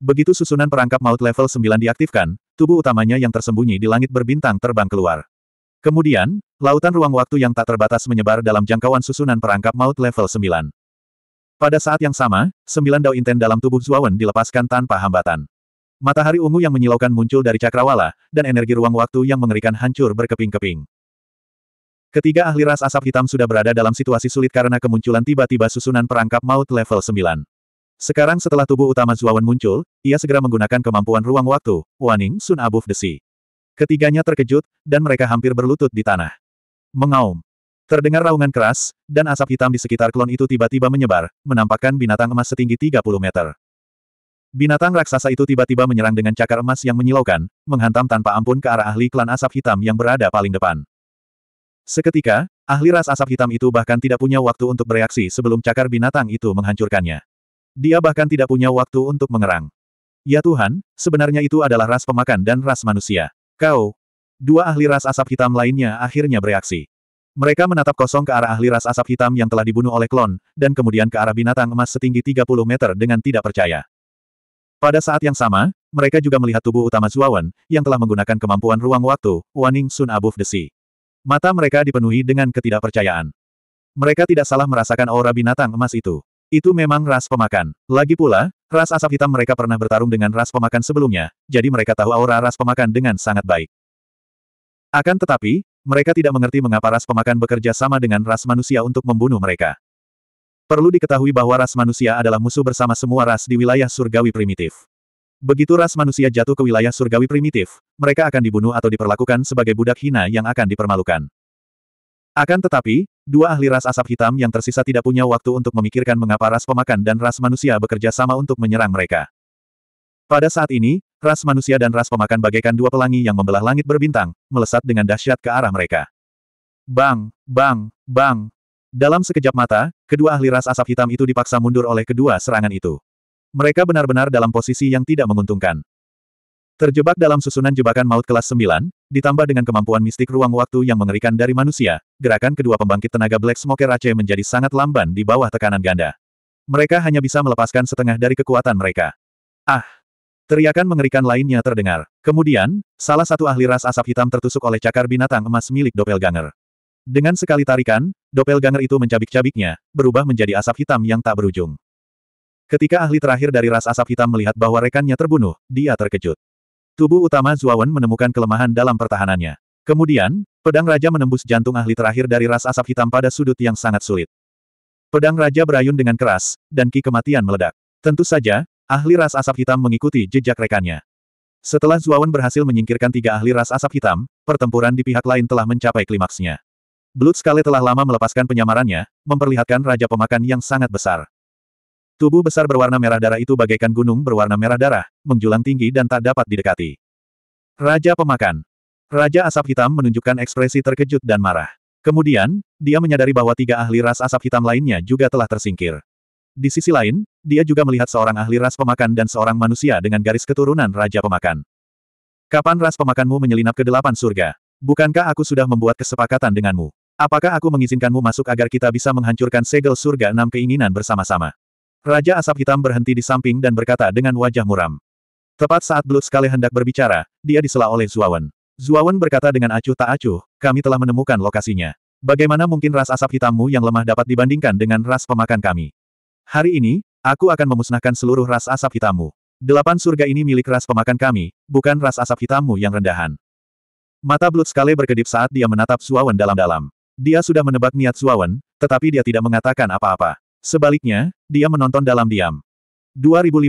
Begitu susunan perangkap maut level 9 diaktifkan, tubuh utamanya yang tersembunyi di langit berbintang terbang keluar. Kemudian, lautan ruang waktu yang tak terbatas menyebar dalam jangkauan susunan perangkap maut level 9. Pada saat yang sama, sembilan Dao Inten dalam tubuh Zuawan dilepaskan tanpa hambatan. Matahari ungu yang menyilaukan muncul dari cakrawala, dan energi ruang waktu yang mengerikan hancur berkeping-keping. Ketiga ahli ras asap hitam sudah berada dalam situasi sulit karena kemunculan tiba-tiba susunan perangkap maut level 9. Sekarang setelah tubuh utama Zuawan muncul, ia segera menggunakan kemampuan ruang waktu, Waning Sun Abuf Desi. Ketiganya terkejut, dan mereka hampir berlutut di tanah. Mengaum. Terdengar raungan keras, dan asap hitam di sekitar klon itu tiba-tiba menyebar, menampakkan binatang emas setinggi 30 meter. Binatang raksasa itu tiba-tiba menyerang dengan cakar emas yang menyilaukan, menghantam tanpa ampun ke arah ahli klan asap hitam yang berada paling depan. Seketika, ahli ras asap hitam itu bahkan tidak punya waktu untuk bereaksi sebelum cakar binatang itu menghancurkannya. Dia bahkan tidak punya waktu untuk mengerang. Ya Tuhan, sebenarnya itu adalah ras pemakan dan ras manusia. Kau! Dua ahli ras asap hitam lainnya akhirnya bereaksi. Mereka menatap kosong ke arah ahli ras asap hitam yang telah dibunuh oleh klon, dan kemudian ke arah binatang emas setinggi 30 meter dengan tidak percaya. Pada saat yang sama, mereka juga melihat tubuh utama Zuawan, yang telah menggunakan kemampuan ruang waktu, Waning Sun Above the Sea. Mata mereka dipenuhi dengan ketidakpercayaan. Mereka tidak salah merasakan aura binatang emas itu. Itu memang ras pemakan. Lagi pula, ras asap hitam mereka pernah bertarung dengan ras pemakan sebelumnya, jadi mereka tahu aura ras pemakan dengan sangat baik. Akan tetapi, mereka tidak mengerti mengapa ras pemakan bekerja sama dengan ras manusia untuk membunuh mereka. Perlu diketahui bahwa ras manusia adalah musuh bersama semua ras di wilayah surgawi primitif. Begitu ras manusia jatuh ke wilayah surgawi primitif, mereka akan dibunuh atau diperlakukan sebagai budak hina yang akan dipermalukan. Akan tetapi, dua ahli ras asap hitam yang tersisa tidak punya waktu untuk memikirkan mengapa ras pemakan dan ras manusia bekerja sama untuk menyerang mereka. Pada saat ini, ras manusia dan ras pemakan bagaikan dua pelangi yang membelah langit berbintang, melesat dengan dahsyat ke arah mereka. Bang, bang, bang, dalam sekejap mata, kedua ahli ras asap hitam itu dipaksa mundur oleh kedua serangan itu. Mereka benar-benar dalam posisi yang tidak menguntungkan. Terjebak dalam susunan jebakan maut kelas 9, ditambah dengan kemampuan mistik ruang waktu yang mengerikan dari manusia, gerakan kedua pembangkit tenaga Black Smoker Aceh menjadi sangat lamban di bawah tekanan ganda. Mereka hanya bisa melepaskan setengah dari kekuatan mereka. Ah! Teriakan mengerikan lainnya terdengar. Kemudian, salah satu ahli ras asap hitam tertusuk oleh cakar binatang emas milik doppelganger. Dengan sekali tarikan, Dopel doppelganger itu mencabik-cabiknya, berubah menjadi asap hitam yang tak berujung. Ketika ahli terakhir dari ras asap hitam melihat bahwa rekannya terbunuh, dia terkejut. Tubuh utama Zuawan menemukan kelemahan dalam pertahanannya. Kemudian, pedang raja menembus jantung ahli terakhir dari ras asap hitam pada sudut yang sangat sulit. Pedang raja berayun dengan keras, dan ki kematian meledak. Tentu saja, ahli ras asap hitam mengikuti jejak rekannya. Setelah Zuawan berhasil menyingkirkan tiga ahli ras asap hitam, pertempuran di pihak lain telah mencapai klimaksnya. Blood Skale telah lama melepaskan penyamarannya, memperlihatkan raja pemakan yang sangat besar. Tubuh besar berwarna merah darah itu bagaikan gunung berwarna merah darah, menjulang tinggi dan tak dapat didekati. Raja pemakan. Raja asap hitam menunjukkan ekspresi terkejut dan marah. Kemudian, dia menyadari bahwa tiga ahli ras asap hitam lainnya juga telah tersingkir. Di sisi lain, dia juga melihat seorang ahli ras pemakan dan seorang manusia dengan garis keturunan Raja Pemakan. Kapan ras pemakanmu menyelinap ke delapan surga? Bukankah aku sudah membuat kesepakatan denganmu? Apakah aku mengizinkanmu masuk agar kita bisa menghancurkan segel surga enam keinginan bersama-sama? Raja Asap Hitam berhenti di samping dan berkata dengan wajah muram. Tepat saat Blood sekali hendak berbicara, dia disela oleh Zuawan. Zuawan berkata dengan acuh tak acuh, kami telah menemukan lokasinya. Bagaimana mungkin ras asap hitammu yang lemah dapat dibandingkan dengan ras pemakan kami? Hari ini, aku akan memusnahkan seluruh ras asap hitammu. Delapan surga ini milik ras pemakan kami, bukan ras asap hitammu yang rendahan. Mata Blood sekali berkedip saat dia menatap Zuawan dalam-dalam. Dia sudah menebak niat Zuawan, tetapi dia tidak mengatakan apa-apa. Sebaliknya, dia menonton dalam diam. 2535.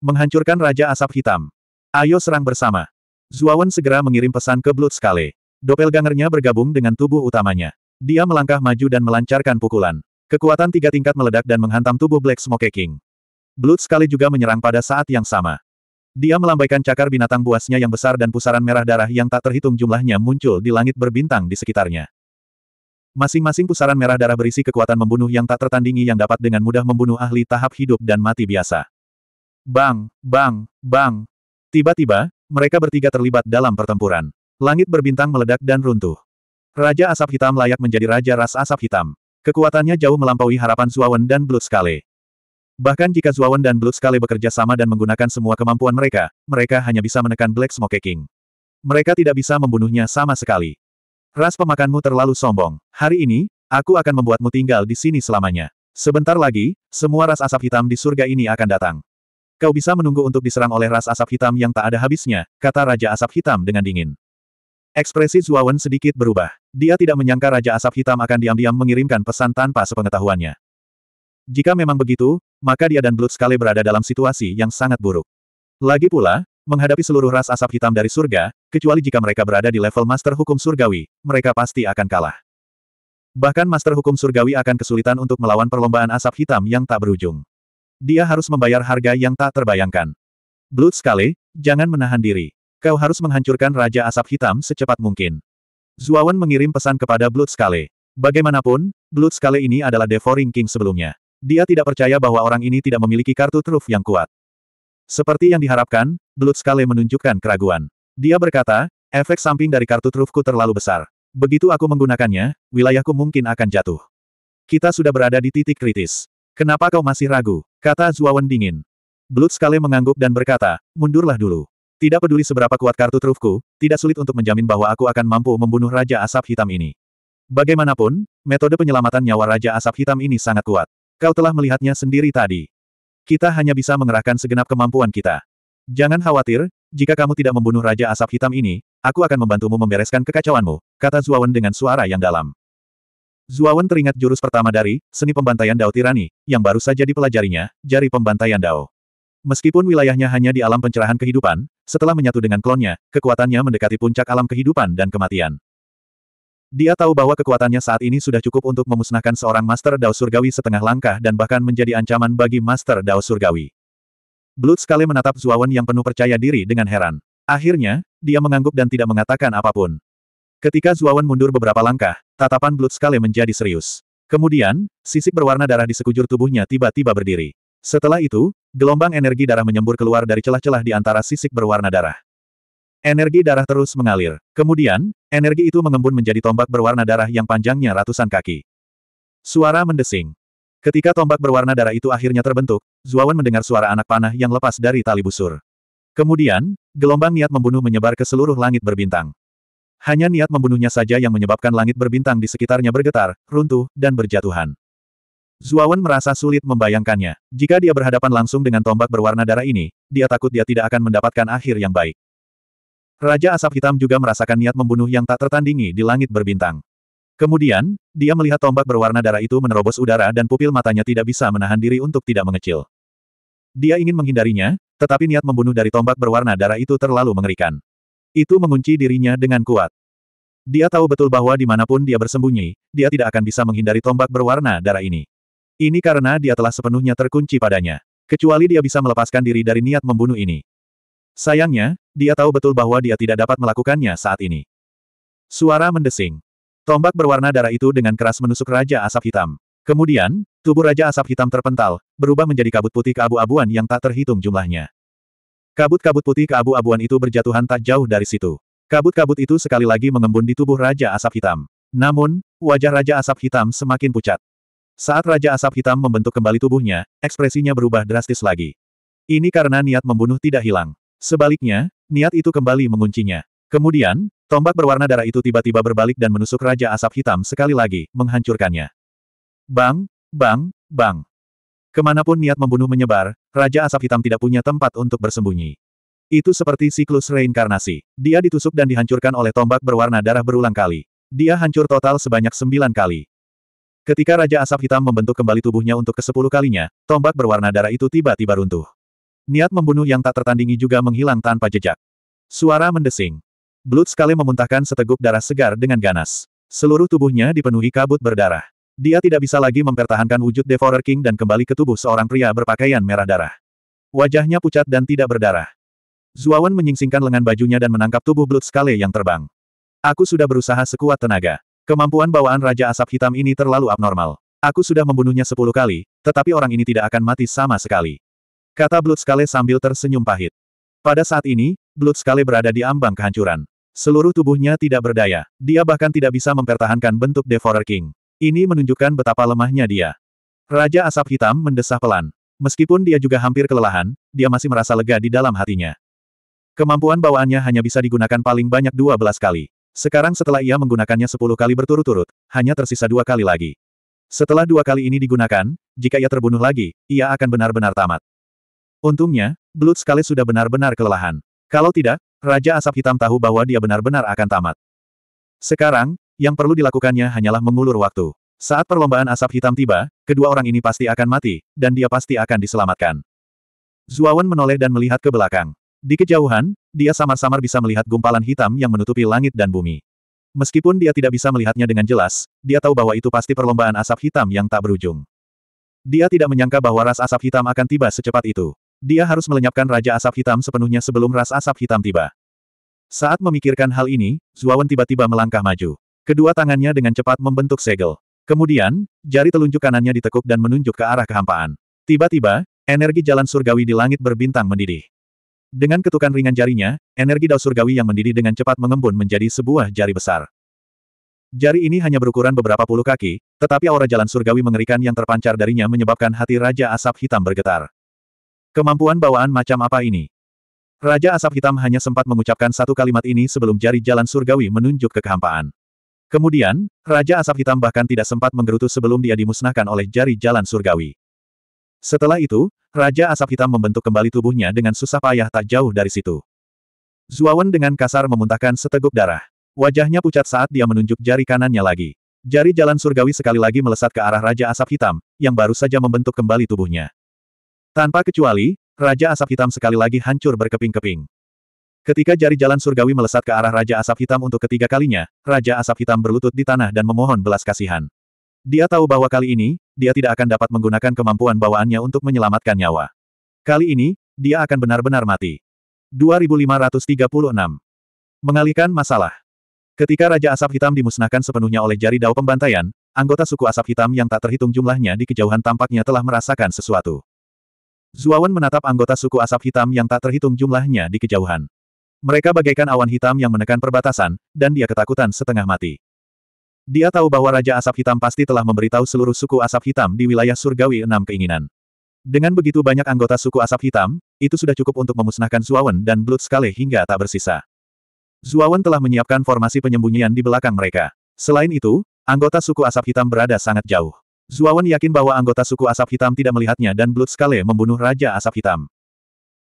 Menghancurkan Raja Asap Hitam. Ayo serang bersama. Zuawan segera mengirim pesan ke Blood Skale. Doppelgangernya bergabung dengan tubuh utamanya. Dia melangkah maju dan melancarkan pukulan. Kekuatan tiga tingkat meledak dan menghantam tubuh Black Smoke King. Blood Skale juga menyerang pada saat yang sama. Dia melambaikan cakar binatang buasnya yang besar dan pusaran merah darah yang tak terhitung jumlahnya muncul di langit berbintang di sekitarnya. Masing-masing pusaran merah darah berisi kekuatan membunuh yang tak tertandingi yang dapat dengan mudah membunuh ahli tahap hidup dan mati biasa. Bang, bang, bang. Tiba-tiba, mereka bertiga terlibat dalam pertempuran. Langit berbintang meledak dan runtuh. Raja Asap Hitam layak menjadi Raja Ras Asap Hitam. Kekuatannya jauh melampaui harapan Suawen dan Blue Skale. Bahkan jika Zuawan dan Blood Skale bekerja sama dan menggunakan semua kemampuan mereka, mereka hanya bisa menekan Black Smoke King. Mereka tidak bisa membunuhnya sama sekali. Ras pemakanmu terlalu sombong. Hari ini, aku akan membuatmu tinggal di sini selamanya. Sebentar lagi, semua ras asap hitam di surga ini akan datang. Kau bisa menunggu untuk diserang oleh ras asap hitam yang tak ada habisnya, kata Raja Asap Hitam dengan dingin. Ekspresi Zuawan sedikit berubah. Dia tidak menyangka Raja Asap Hitam akan diam-diam mengirimkan pesan tanpa sepengetahuannya. Jika memang begitu, maka dia dan Blood Bloodskale berada dalam situasi yang sangat buruk. Lagi pula, menghadapi seluruh ras asap hitam dari surga, kecuali jika mereka berada di level Master Hukum Surgawi, mereka pasti akan kalah. Bahkan Master Hukum Surgawi akan kesulitan untuk melawan perlombaan asap hitam yang tak berujung. Dia harus membayar harga yang tak terbayangkan. Blood Bloodskale, jangan menahan diri. Kau harus menghancurkan Raja Asap Hitam secepat mungkin. Zuawan mengirim pesan kepada Blood Bloodskale. Bagaimanapun, Blood Bloodskale ini adalah Devouring King sebelumnya. Dia tidak percaya bahwa orang ini tidak memiliki kartu truf yang kuat. Seperti yang diharapkan, Blood Scale menunjukkan keraguan. Dia berkata, efek samping dari kartu trufku terlalu besar. Begitu aku menggunakannya, wilayahku mungkin akan jatuh. Kita sudah berada di titik kritis. Kenapa kau masih ragu? Kata Zuawan dingin. Blood Scale mengangguk dan berkata, mundurlah dulu. Tidak peduli seberapa kuat kartu trufku, tidak sulit untuk menjamin bahwa aku akan mampu membunuh Raja Asap Hitam ini. Bagaimanapun, metode penyelamatan nyawa Raja Asap Hitam ini sangat kuat. Kau telah melihatnya sendiri tadi. Kita hanya bisa mengerahkan segenap kemampuan kita. Jangan khawatir, jika kamu tidak membunuh Raja Asap Hitam ini, aku akan membantumu membereskan kekacauanmu, kata Zuawan dengan suara yang dalam. Zuawan teringat jurus pertama dari seni pembantaian Dao Tirani, yang baru saja dipelajarinya, jari pembantaian Dao. Meskipun wilayahnya hanya di alam pencerahan kehidupan, setelah menyatu dengan klonnya, kekuatannya mendekati puncak alam kehidupan dan kematian. Dia tahu bahwa kekuatannya saat ini sudah cukup untuk memusnahkan seorang Master Dao Surgawi setengah langkah dan bahkan menjadi ancaman bagi Master Dao Surgawi. Blut sekali menatap Zuawan yang penuh percaya diri dengan heran. Akhirnya, dia mengangguk dan tidak mengatakan apapun. Ketika Zuawan mundur beberapa langkah, tatapan Blut sekali menjadi serius. Kemudian, sisik berwarna darah di sekujur tubuhnya tiba-tiba berdiri. Setelah itu, gelombang energi darah menyembur keluar dari celah-celah di antara sisik berwarna darah. Energi darah terus mengalir. Kemudian, energi itu mengembun menjadi tombak berwarna darah yang panjangnya ratusan kaki. Suara mendesing. Ketika tombak berwarna darah itu akhirnya terbentuk, Zuawan mendengar suara anak panah yang lepas dari tali busur. Kemudian, gelombang niat membunuh menyebar ke seluruh langit berbintang. Hanya niat membunuhnya saja yang menyebabkan langit berbintang di sekitarnya bergetar, runtuh, dan berjatuhan. Zuawan merasa sulit membayangkannya. Jika dia berhadapan langsung dengan tombak berwarna darah ini, dia takut dia tidak akan mendapatkan akhir yang baik. Raja Asap Hitam juga merasakan niat membunuh yang tak tertandingi di langit berbintang. Kemudian, dia melihat tombak berwarna darah itu menerobos udara dan pupil matanya tidak bisa menahan diri untuk tidak mengecil. Dia ingin menghindarinya, tetapi niat membunuh dari tombak berwarna darah itu terlalu mengerikan. Itu mengunci dirinya dengan kuat. Dia tahu betul bahwa dimanapun dia bersembunyi, dia tidak akan bisa menghindari tombak berwarna darah ini. Ini karena dia telah sepenuhnya terkunci padanya. Kecuali dia bisa melepaskan diri dari niat membunuh ini. Sayangnya, dia tahu betul bahwa dia tidak dapat melakukannya saat ini. Suara mendesing. Tombak berwarna darah itu dengan keras menusuk Raja Asap Hitam. Kemudian, tubuh Raja Asap Hitam terpental, berubah menjadi kabut putih keabu-abuan yang tak terhitung jumlahnya. Kabut-kabut putih keabu-abuan itu berjatuhan tak jauh dari situ. Kabut-kabut itu sekali lagi mengembun di tubuh Raja Asap Hitam. Namun, wajah Raja Asap Hitam semakin pucat. Saat Raja Asap Hitam membentuk kembali tubuhnya, ekspresinya berubah drastis lagi. Ini karena niat membunuh tidak hilang. Sebaliknya, niat itu kembali menguncinya. Kemudian, tombak berwarna darah itu tiba-tiba berbalik dan menusuk Raja Asap Hitam sekali lagi, menghancurkannya. Bang, bang, bang. Kemanapun niat membunuh menyebar, Raja Asap Hitam tidak punya tempat untuk bersembunyi. Itu seperti siklus reinkarnasi. Dia ditusuk dan dihancurkan oleh tombak berwarna darah berulang kali. Dia hancur total sebanyak sembilan kali. Ketika Raja Asap Hitam membentuk kembali tubuhnya untuk kesepuluh kalinya, tombak berwarna darah itu tiba-tiba runtuh. Niat membunuh yang tak tertandingi juga menghilang tanpa jejak. Suara mendesing. Blood sekali memuntahkan seteguk darah segar dengan ganas. Seluruh tubuhnya dipenuhi kabut berdarah. Dia tidak bisa lagi mempertahankan wujud Devourer King dan kembali ke tubuh seorang pria berpakaian merah darah. Wajahnya pucat dan tidak berdarah. Zuawan menyingsingkan lengan bajunya dan menangkap tubuh Blood sekali yang terbang. Aku sudah berusaha sekuat tenaga. Kemampuan bawaan Raja Asap Hitam ini terlalu abnormal. Aku sudah membunuhnya sepuluh kali, tetapi orang ini tidak akan mati sama sekali. Kata Bloodskale sambil tersenyum pahit. Pada saat ini, Bloodskale berada di ambang kehancuran. Seluruh tubuhnya tidak berdaya. Dia bahkan tidak bisa mempertahankan bentuk Devourer King. Ini menunjukkan betapa lemahnya dia. Raja Asap Hitam mendesah pelan. Meskipun dia juga hampir kelelahan, dia masih merasa lega di dalam hatinya. Kemampuan bawaannya hanya bisa digunakan paling banyak 12 kali. Sekarang setelah ia menggunakannya 10 kali berturut-turut, hanya tersisa dua kali lagi. Setelah dua kali ini digunakan, jika ia terbunuh lagi, ia akan benar-benar tamat. Untungnya, Blood sekali sudah benar-benar kelelahan. Kalau tidak, Raja Asap Hitam tahu bahwa dia benar-benar akan tamat. Sekarang, yang perlu dilakukannya hanyalah mengulur waktu. Saat perlombaan asap hitam tiba, kedua orang ini pasti akan mati, dan dia pasti akan diselamatkan. Zuawan menoleh dan melihat ke belakang. Di kejauhan, dia samar-samar bisa melihat gumpalan hitam yang menutupi langit dan bumi. Meskipun dia tidak bisa melihatnya dengan jelas, dia tahu bahwa itu pasti perlombaan asap hitam yang tak berujung. Dia tidak menyangka bahwa ras asap hitam akan tiba secepat itu. Dia harus melenyapkan Raja Asap Hitam sepenuhnya sebelum ras asap hitam tiba. Saat memikirkan hal ini, Zuawan tiba-tiba melangkah maju. Kedua tangannya dengan cepat membentuk segel. Kemudian, jari telunjuk kanannya ditekuk dan menunjuk ke arah kehampaan. Tiba-tiba, energi jalan surgawi di langit berbintang mendidih. Dengan ketukan ringan jarinya, energi dao surgawi yang mendidih dengan cepat mengembun menjadi sebuah jari besar. Jari ini hanya berukuran beberapa puluh kaki, tetapi aura jalan surgawi mengerikan yang terpancar darinya menyebabkan hati Raja Asap Hitam bergetar. Kemampuan bawaan macam apa ini? Raja Asap Hitam hanya sempat mengucapkan satu kalimat ini sebelum jari jalan surgawi menunjuk ke kehampaan. Kemudian, Raja Asap Hitam bahkan tidak sempat menggerutu sebelum dia dimusnahkan oleh jari jalan surgawi. Setelah itu, Raja Asap Hitam membentuk kembali tubuhnya dengan susah payah tak jauh dari situ. Zuawan dengan kasar memuntahkan seteguk darah. Wajahnya pucat saat dia menunjuk jari kanannya lagi. Jari jalan surgawi sekali lagi melesat ke arah Raja Asap Hitam, yang baru saja membentuk kembali tubuhnya. Tanpa kecuali, Raja Asap Hitam sekali lagi hancur berkeping-keping. Ketika jari jalan surgawi melesat ke arah Raja Asap Hitam untuk ketiga kalinya, Raja Asap Hitam berlutut di tanah dan memohon belas kasihan. Dia tahu bahwa kali ini, dia tidak akan dapat menggunakan kemampuan bawaannya untuk menyelamatkan nyawa. Kali ini, dia akan benar-benar mati. 2536. Mengalihkan masalah. Ketika Raja Asap Hitam dimusnahkan sepenuhnya oleh jari dao pembantaian, anggota suku Asap Hitam yang tak terhitung jumlahnya di kejauhan tampaknya telah merasakan sesuatu. Zuawan menatap anggota suku asap hitam yang tak terhitung jumlahnya di kejauhan. Mereka bagaikan awan hitam yang menekan perbatasan, dan dia ketakutan setengah mati. Dia tahu bahwa Raja Asap Hitam pasti telah memberitahu seluruh suku asap hitam di wilayah surgawi enam keinginan. Dengan begitu banyak anggota suku asap hitam, itu sudah cukup untuk memusnahkan Zuawan dan Blood sekali hingga tak bersisa. Zuawan telah menyiapkan formasi penyembunyian di belakang mereka. Selain itu, anggota suku asap hitam berada sangat jauh. Zuawan yakin bahwa anggota suku Asap Hitam tidak melihatnya dan Blood Skale membunuh Raja Asap Hitam.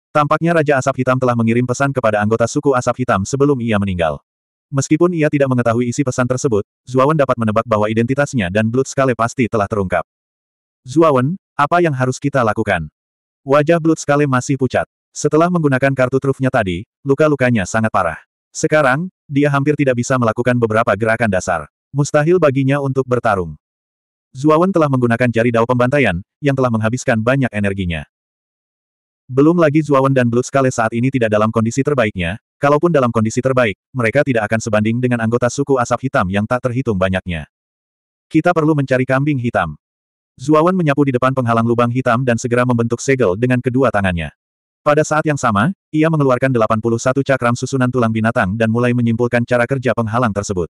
Tampaknya Raja Asap Hitam telah mengirim pesan kepada anggota suku Asap Hitam sebelum ia meninggal. Meskipun ia tidak mengetahui isi pesan tersebut, Zuawan dapat menebak bahwa identitasnya dan Blood Skale pasti telah terungkap. Zuawan, apa yang harus kita lakukan? Wajah Blood Skale masih pucat. Setelah menggunakan kartu trufnya tadi, luka-lukanya sangat parah. Sekarang, dia hampir tidak bisa melakukan beberapa gerakan dasar. Mustahil baginya untuk bertarung. Zuawan telah menggunakan jari dao pembantaian, yang telah menghabiskan banyak energinya. Belum lagi Zuawan dan Blood Scale saat ini tidak dalam kondisi terbaiknya, kalaupun dalam kondisi terbaik, mereka tidak akan sebanding dengan anggota suku asap hitam yang tak terhitung banyaknya. Kita perlu mencari kambing hitam. Zuawan menyapu di depan penghalang lubang hitam dan segera membentuk segel dengan kedua tangannya. Pada saat yang sama, ia mengeluarkan 81 cakram susunan tulang binatang dan mulai menyimpulkan cara kerja penghalang tersebut.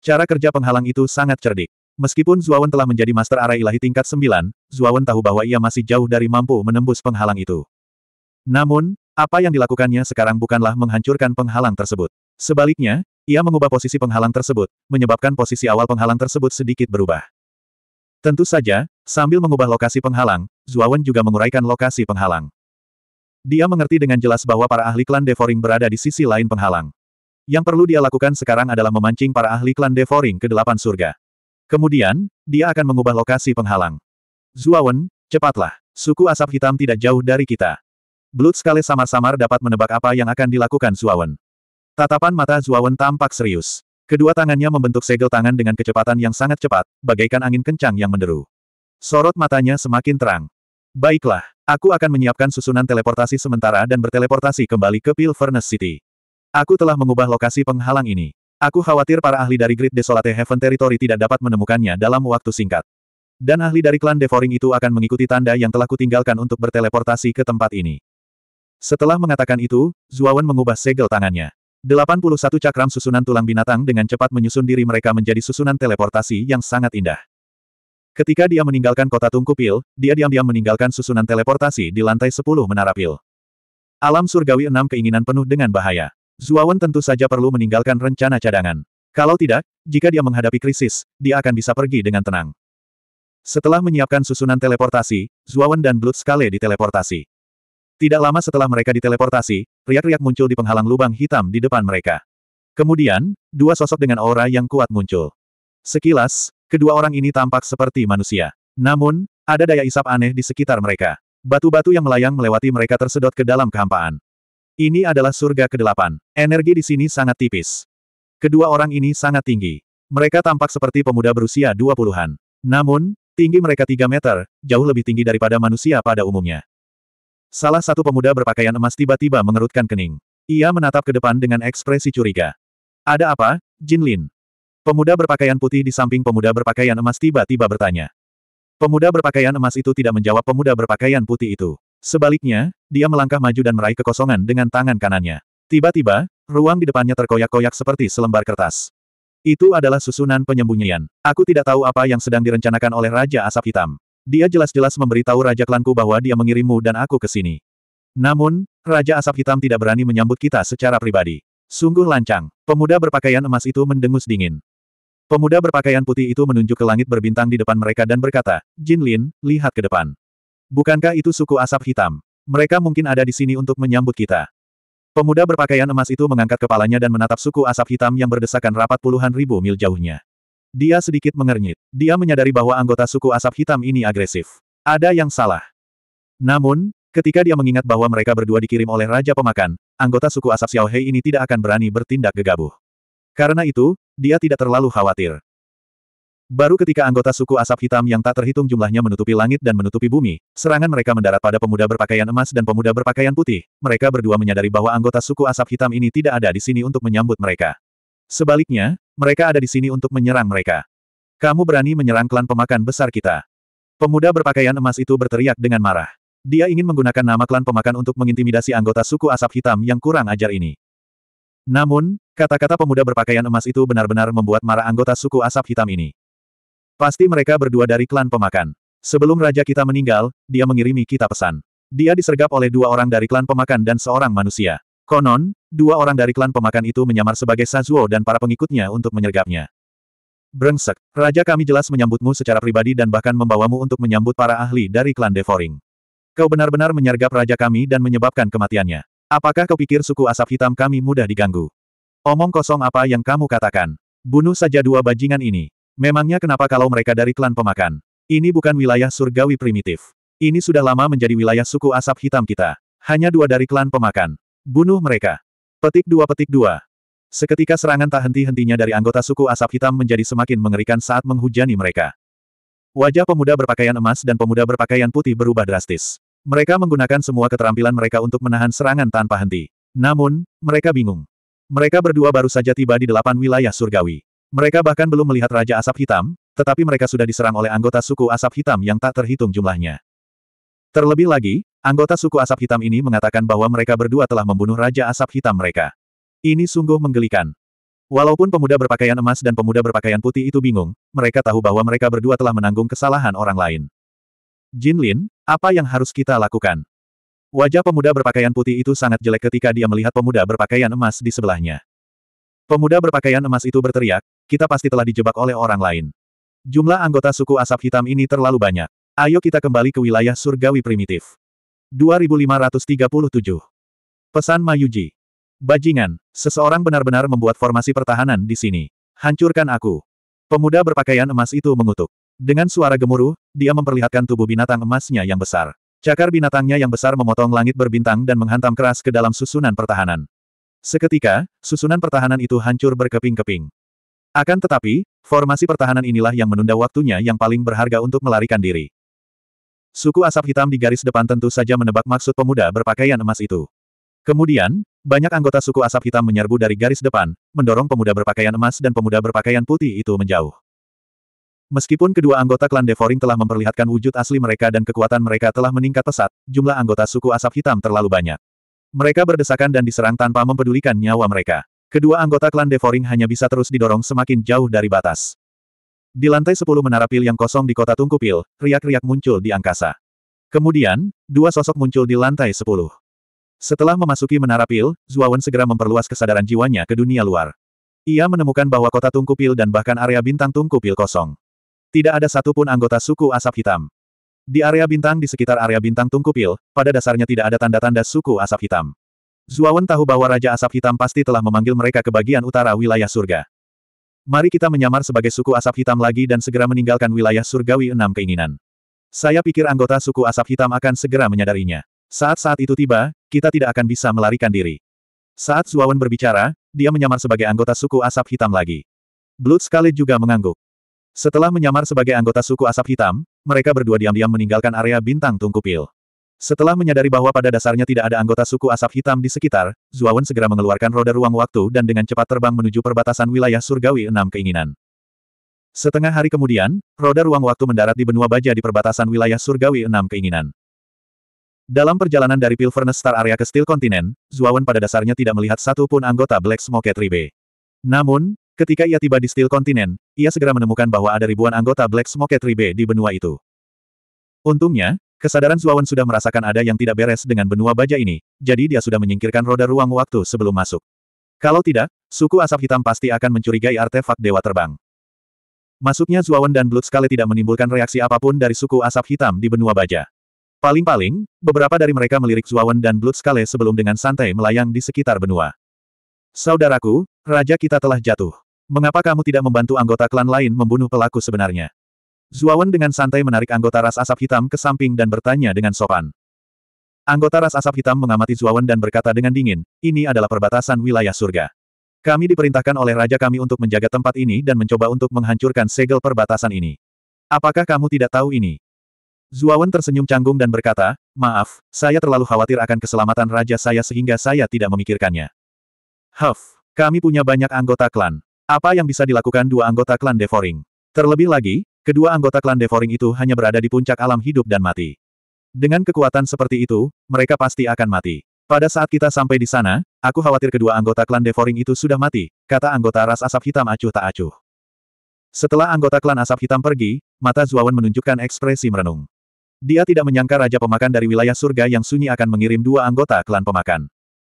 Cara kerja penghalang itu sangat cerdik. Meskipun Zuawan telah menjadi Master Arah Ilahi tingkat 9, Zuawan tahu bahwa ia masih jauh dari mampu menembus penghalang itu. Namun, apa yang dilakukannya sekarang bukanlah menghancurkan penghalang tersebut. Sebaliknya, ia mengubah posisi penghalang tersebut, menyebabkan posisi awal penghalang tersebut sedikit berubah. Tentu saja, sambil mengubah lokasi penghalang, Zuawan juga menguraikan lokasi penghalang. Dia mengerti dengan jelas bahwa para ahli klan Devoring berada di sisi lain penghalang. Yang perlu dia lakukan sekarang adalah memancing para ahli klan Devoring ke delapan surga. Kemudian, dia akan mengubah lokasi penghalang. Zuawan, cepatlah. Suku asap hitam tidak jauh dari kita. Blood sekali samar-samar dapat menebak apa yang akan dilakukan Zuawan. Tatapan mata Zuawan tampak serius. Kedua tangannya membentuk segel tangan dengan kecepatan yang sangat cepat, bagaikan angin kencang yang menderu. Sorot matanya semakin terang. Baiklah, aku akan menyiapkan susunan teleportasi sementara dan berteleportasi kembali ke Furnace City. Aku telah mengubah lokasi penghalang ini. Aku khawatir para ahli dari Great Desolate Heaven Territory tidak dapat menemukannya dalam waktu singkat. Dan ahli dari klan Devouring itu akan mengikuti tanda yang telah kutinggalkan untuk berteleportasi ke tempat ini. Setelah mengatakan itu, Zuawan mengubah segel tangannya. 81 cakram susunan tulang binatang dengan cepat menyusun diri mereka menjadi susunan teleportasi yang sangat indah. Ketika dia meninggalkan kota tungku pil, dia diam-diam meninggalkan susunan teleportasi di lantai 10 menara pil. Alam surgawi enam keinginan penuh dengan bahaya. Zuawan tentu saja perlu meninggalkan rencana cadangan. Kalau tidak, jika dia menghadapi krisis, dia akan bisa pergi dengan tenang. Setelah menyiapkan susunan teleportasi, Zuawan dan Blood Scale diteleportasi. Tidak lama setelah mereka diteleportasi, riak-riak muncul di penghalang lubang hitam di depan mereka. Kemudian, dua sosok dengan aura yang kuat muncul. Sekilas, kedua orang ini tampak seperti manusia. Namun, ada daya isap aneh di sekitar mereka. Batu-batu yang melayang melewati mereka tersedot ke dalam kehampaan. Ini adalah surga kedelapan. Energi di sini sangat tipis. Kedua orang ini sangat tinggi. Mereka tampak seperti pemuda berusia 20-an. Namun, tinggi mereka 3 meter, jauh lebih tinggi daripada manusia pada umumnya. Salah satu pemuda berpakaian emas tiba-tiba mengerutkan kening. Ia menatap ke depan dengan ekspresi curiga. Ada apa, Jin Lin? Pemuda berpakaian putih di samping pemuda berpakaian emas tiba-tiba bertanya. Pemuda berpakaian emas itu tidak menjawab pemuda berpakaian putih itu. Sebaliknya, dia melangkah maju dan meraih kekosongan dengan tangan kanannya. Tiba-tiba, ruang di depannya terkoyak-koyak seperti selembar kertas. Itu adalah susunan penyembunyian. Aku tidak tahu apa yang sedang direncanakan oleh Raja Asap Hitam. Dia jelas-jelas memberitahu Raja Klanku bahwa dia mengirimmu dan aku ke sini. Namun, Raja Asap Hitam tidak berani menyambut kita secara pribadi. Sungguh lancang. Pemuda berpakaian emas itu mendengus dingin. Pemuda berpakaian putih itu menunjuk ke langit berbintang di depan mereka dan berkata, Jin Lin, lihat ke depan. Bukankah itu suku asap hitam? Mereka mungkin ada di sini untuk menyambut kita. Pemuda berpakaian emas itu mengangkat kepalanya dan menatap suku asap hitam yang berdesakan rapat puluhan ribu mil jauhnya. Dia sedikit mengernyit. Dia menyadari bahwa anggota suku asap hitam ini agresif. Ada yang salah. Namun, ketika dia mengingat bahwa mereka berdua dikirim oleh Raja Pemakan, anggota suku asap Xiaohei ini tidak akan berani bertindak gegabah. Karena itu, dia tidak terlalu khawatir. Baru ketika anggota suku asap hitam yang tak terhitung jumlahnya menutupi langit dan menutupi bumi, serangan mereka mendarat pada pemuda berpakaian emas dan pemuda berpakaian putih. Mereka berdua menyadari bahwa anggota suku asap hitam ini tidak ada di sini untuk menyambut mereka. Sebaliknya, mereka ada di sini untuk menyerang mereka. Kamu berani menyerang klan pemakan besar kita. Pemuda berpakaian emas itu berteriak dengan marah. Dia ingin menggunakan nama klan pemakan untuk mengintimidasi anggota suku asap hitam yang kurang ajar ini. Namun, kata-kata pemuda berpakaian emas itu benar-benar membuat marah anggota suku asap hitam ini. Pasti mereka berdua dari klan pemakan. Sebelum raja kita meninggal, dia mengirimi kita pesan. Dia disergap oleh dua orang dari klan pemakan dan seorang manusia. Konon, dua orang dari klan pemakan itu menyamar sebagai Sazuo dan para pengikutnya untuk menyergapnya. Brengsek, raja kami jelas menyambutmu secara pribadi dan bahkan membawamu untuk menyambut para ahli dari klan Devoring. Kau benar-benar menyergap raja kami dan menyebabkan kematiannya. Apakah kau pikir suku asap hitam kami mudah diganggu? Omong kosong apa yang kamu katakan? Bunuh saja dua bajingan ini. Memangnya kenapa kalau mereka dari klan pemakan? Ini bukan wilayah surgawi primitif. Ini sudah lama menjadi wilayah suku asap hitam kita. Hanya dua dari klan pemakan. Bunuh mereka. Petik dua petik dua. Seketika serangan tak henti-hentinya dari anggota suku asap hitam menjadi semakin mengerikan saat menghujani mereka. Wajah pemuda berpakaian emas dan pemuda berpakaian putih berubah drastis. Mereka menggunakan semua keterampilan mereka untuk menahan serangan tanpa henti. Namun, mereka bingung. Mereka berdua baru saja tiba di delapan wilayah surgawi. Mereka bahkan belum melihat Raja Asap Hitam, tetapi mereka sudah diserang oleh anggota suku Asap Hitam yang tak terhitung jumlahnya. Terlebih lagi, anggota suku Asap Hitam ini mengatakan bahwa mereka berdua telah membunuh Raja Asap Hitam mereka. Ini sungguh menggelikan. Walaupun pemuda berpakaian emas dan pemuda berpakaian putih itu bingung, mereka tahu bahwa mereka berdua telah menanggung kesalahan orang lain. Jin Lin, apa yang harus kita lakukan? Wajah pemuda berpakaian putih itu sangat jelek ketika dia melihat pemuda berpakaian emas di sebelahnya. Pemuda berpakaian emas itu berteriak, kita pasti telah dijebak oleh orang lain. Jumlah anggota suku asap hitam ini terlalu banyak. Ayo kita kembali ke wilayah surgawi primitif. 2537. Pesan Mayuji. Bajingan, seseorang benar-benar membuat formasi pertahanan di sini. Hancurkan aku. Pemuda berpakaian emas itu mengutuk. Dengan suara gemuruh, dia memperlihatkan tubuh binatang emasnya yang besar. Cakar binatangnya yang besar memotong langit berbintang dan menghantam keras ke dalam susunan pertahanan. Seketika, susunan pertahanan itu hancur berkeping-keping. Akan tetapi, formasi pertahanan inilah yang menunda waktunya yang paling berharga untuk melarikan diri. Suku asap hitam di garis depan tentu saja menebak maksud pemuda berpakaian emas itu. Kemudian, banyak anggota suku asap hitam menyerbu dari garis depan, mendorong pemuda berpakaian emas dan pemuda berpakaian putih itu menjauh. Meskipun kedua anggota klan Devoring telah memperlihatkan wujud asli mereka dan kekuatan mereka telah meningkat pesat, jumlah anggota suku asap hitam terlalu banyak. Mereka berdesakan dan diserang tanpa mempedulikan nyawa mereka. Kedua anggota klan Devoring hanya bisa terus didorong semakin jauh dari batas. Di lantai sepuluh menara pil yang kosong di kota Tungku Pil, riak-riak muncul di angkasa. Kemudian, dua sosok muncul di lantai sepuluh. Setelah memasuki menara pil, Zuawan segera memperluas kesadaran jiwanya ke dunia luar. Ia menemukan bahwa kota Tungku Pil dan bahkan area bintang Tungku Pil kosong. Tidak ada satupun anggota suku asap hitam. Di area bintang di sekitar area bintang Tungkupil, pada dasarnya tidak ada tanda-tanda suku asap hitam. Zuawan tahu bahwa Raja Asap Hitam pasti telah memanggil mereka ke bagian utara wilayah surga. Mari kita menyamar sebagai suku asap hitam lagi dan segera meninggalkan wilayah surgawi enam keinginan. Saya pikir anggota suku asap hitam akan segera menyadarinya. Saat-saat itu tiba, kita tidak akan bisa melarikan diri. Saat Zuawan berbicara, dia menyamar sebagai anggota suku asap hitam lagi. Blood Scarlet juga mengangguk. Setelah menyamar sebagai anggota suku asap hitam, mereka berdua diam-diam meninggalkan area bintang tungkupil. Setelah menyadari bahwa pada dasarnya tidak ada anggota suku asap hitam di sekitar, Zuawan segera mengeluarkan roda ruang waktu dan dengan cepat terbang menuju perbatasan wilayah surgawi enam keinginan. Setengah hari kemudian, roda ruang waktu mendarat di benua baja di perbatasan wilayah surgawi enam keinginan. Dalam perjalanan dari Pilverness Star Area ke Steel Continent, Zuawan pada dasarnya tidak melihat satu pun anggota Black Smoke Tribe. Namun, Ketika ia tiba di Steel Continent, ia segera menemukan bahwa ada ribuan anggota Black Smoke Tribe di benua itu. Untungnya, kesadaran Zuawan sudah merasakan ada yang tidak beres dengan benua baja ini, jadi dia sudah menyingkirkan roda ruang waktu sebelum masuk. Kalau tidak, suku asap hitam pasti akan mencurigai artefak dewa terbang. Masuknya Zuawan dan Blood Skale tidak menimbulkan reaksi apapun dari suku asap hitam di benua baja. Paling-paling, beberapa dari mereka melirik Zuawan dan Blood Skale sebelum dengan santai melayang di sekitar benua. Saudaraku, raja kita telah jatuh. Mengapa kamu tidak membantu anggota klan lain membunuh pelaku sebenarnya? Zuawan dengan santai menarik anggota ras asap hitam ke samping dan bertanya dengan sopan. Anggota ras asap hitam mengamati Zuawan dan berkata dengan dingin, ini adalah perbatasan wilayah surga. Kami diperintahkan oleh raja kami untuk menjaga tempat ini dan mencoba untuk menghancurkan segel perbatasan ini. Apakah kamu tidak tahu ini? Zuawan tersenyum canggung dan berkata, maaf, saya terlalu khawatir akan keselamatan raja saya sehingga saya tidak memikirkannya. Huff, kami punya banyak anggota klan. Apa yang bisa dilakukan dua anggota klan Devoring? Terlebih lagi, kedua anggota klan Devoring itu hanya berada di puncak alam hidup dan mati. Dengan kekuatan seperti itu, mereka pasti akan mati. Pada saat kita sampai di sana, aku khawatir kedua anggota klan Devoring itu sudah mati, kata anggota ras asap hitam acuh tak acuh. Setelah anggota klan asap hitam pergi, mata Zuawan menunjukkan ekspresi merenung. Dia tidak menyangka Raja Pemakan dari wilayah surga yang sunyi akan mengirim dua anggota klan pemakan.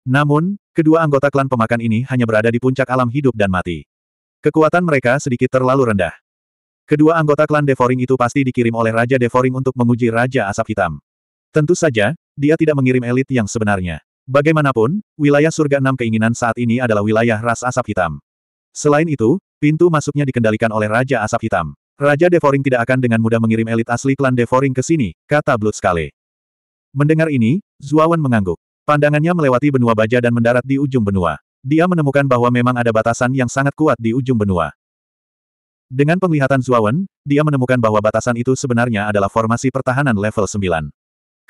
Namun, kedua anggota klan pemakan ini hanya berada di puncak alam hidup dan mati. Kekuatan mereka sedikit terlalu rendah. Kedua anggota klan Devoring itu pasti dikirim oleh Raja Devoring untuk menguji Raja Asap Hitam. Tentu saja, dia tidak mengirim elit yang sebenarnya. Bagaimanapun, wilayah surga enam keinginan saat ini adalah wilayah ras asap hitam. Selain itu, pintu masuknya dikendalikan oleh Raja Asap Hitam. Raja Devoring tidak akan dengan mudah mengirim elit asli klan Devoring ke sini, kata Bloodskale. Mendengar ini, Zuawan mengangguk. Pandangannya melewati benua baja dan mendarat di ujung benua. Dia menemukan bahwa memang ada batasan yang sangat kuat di ujung benua. Dengan penglihatan Zuawan, dia menemukan bahwa batasan itu sebenarnya adalah formasi pertahanan level 9.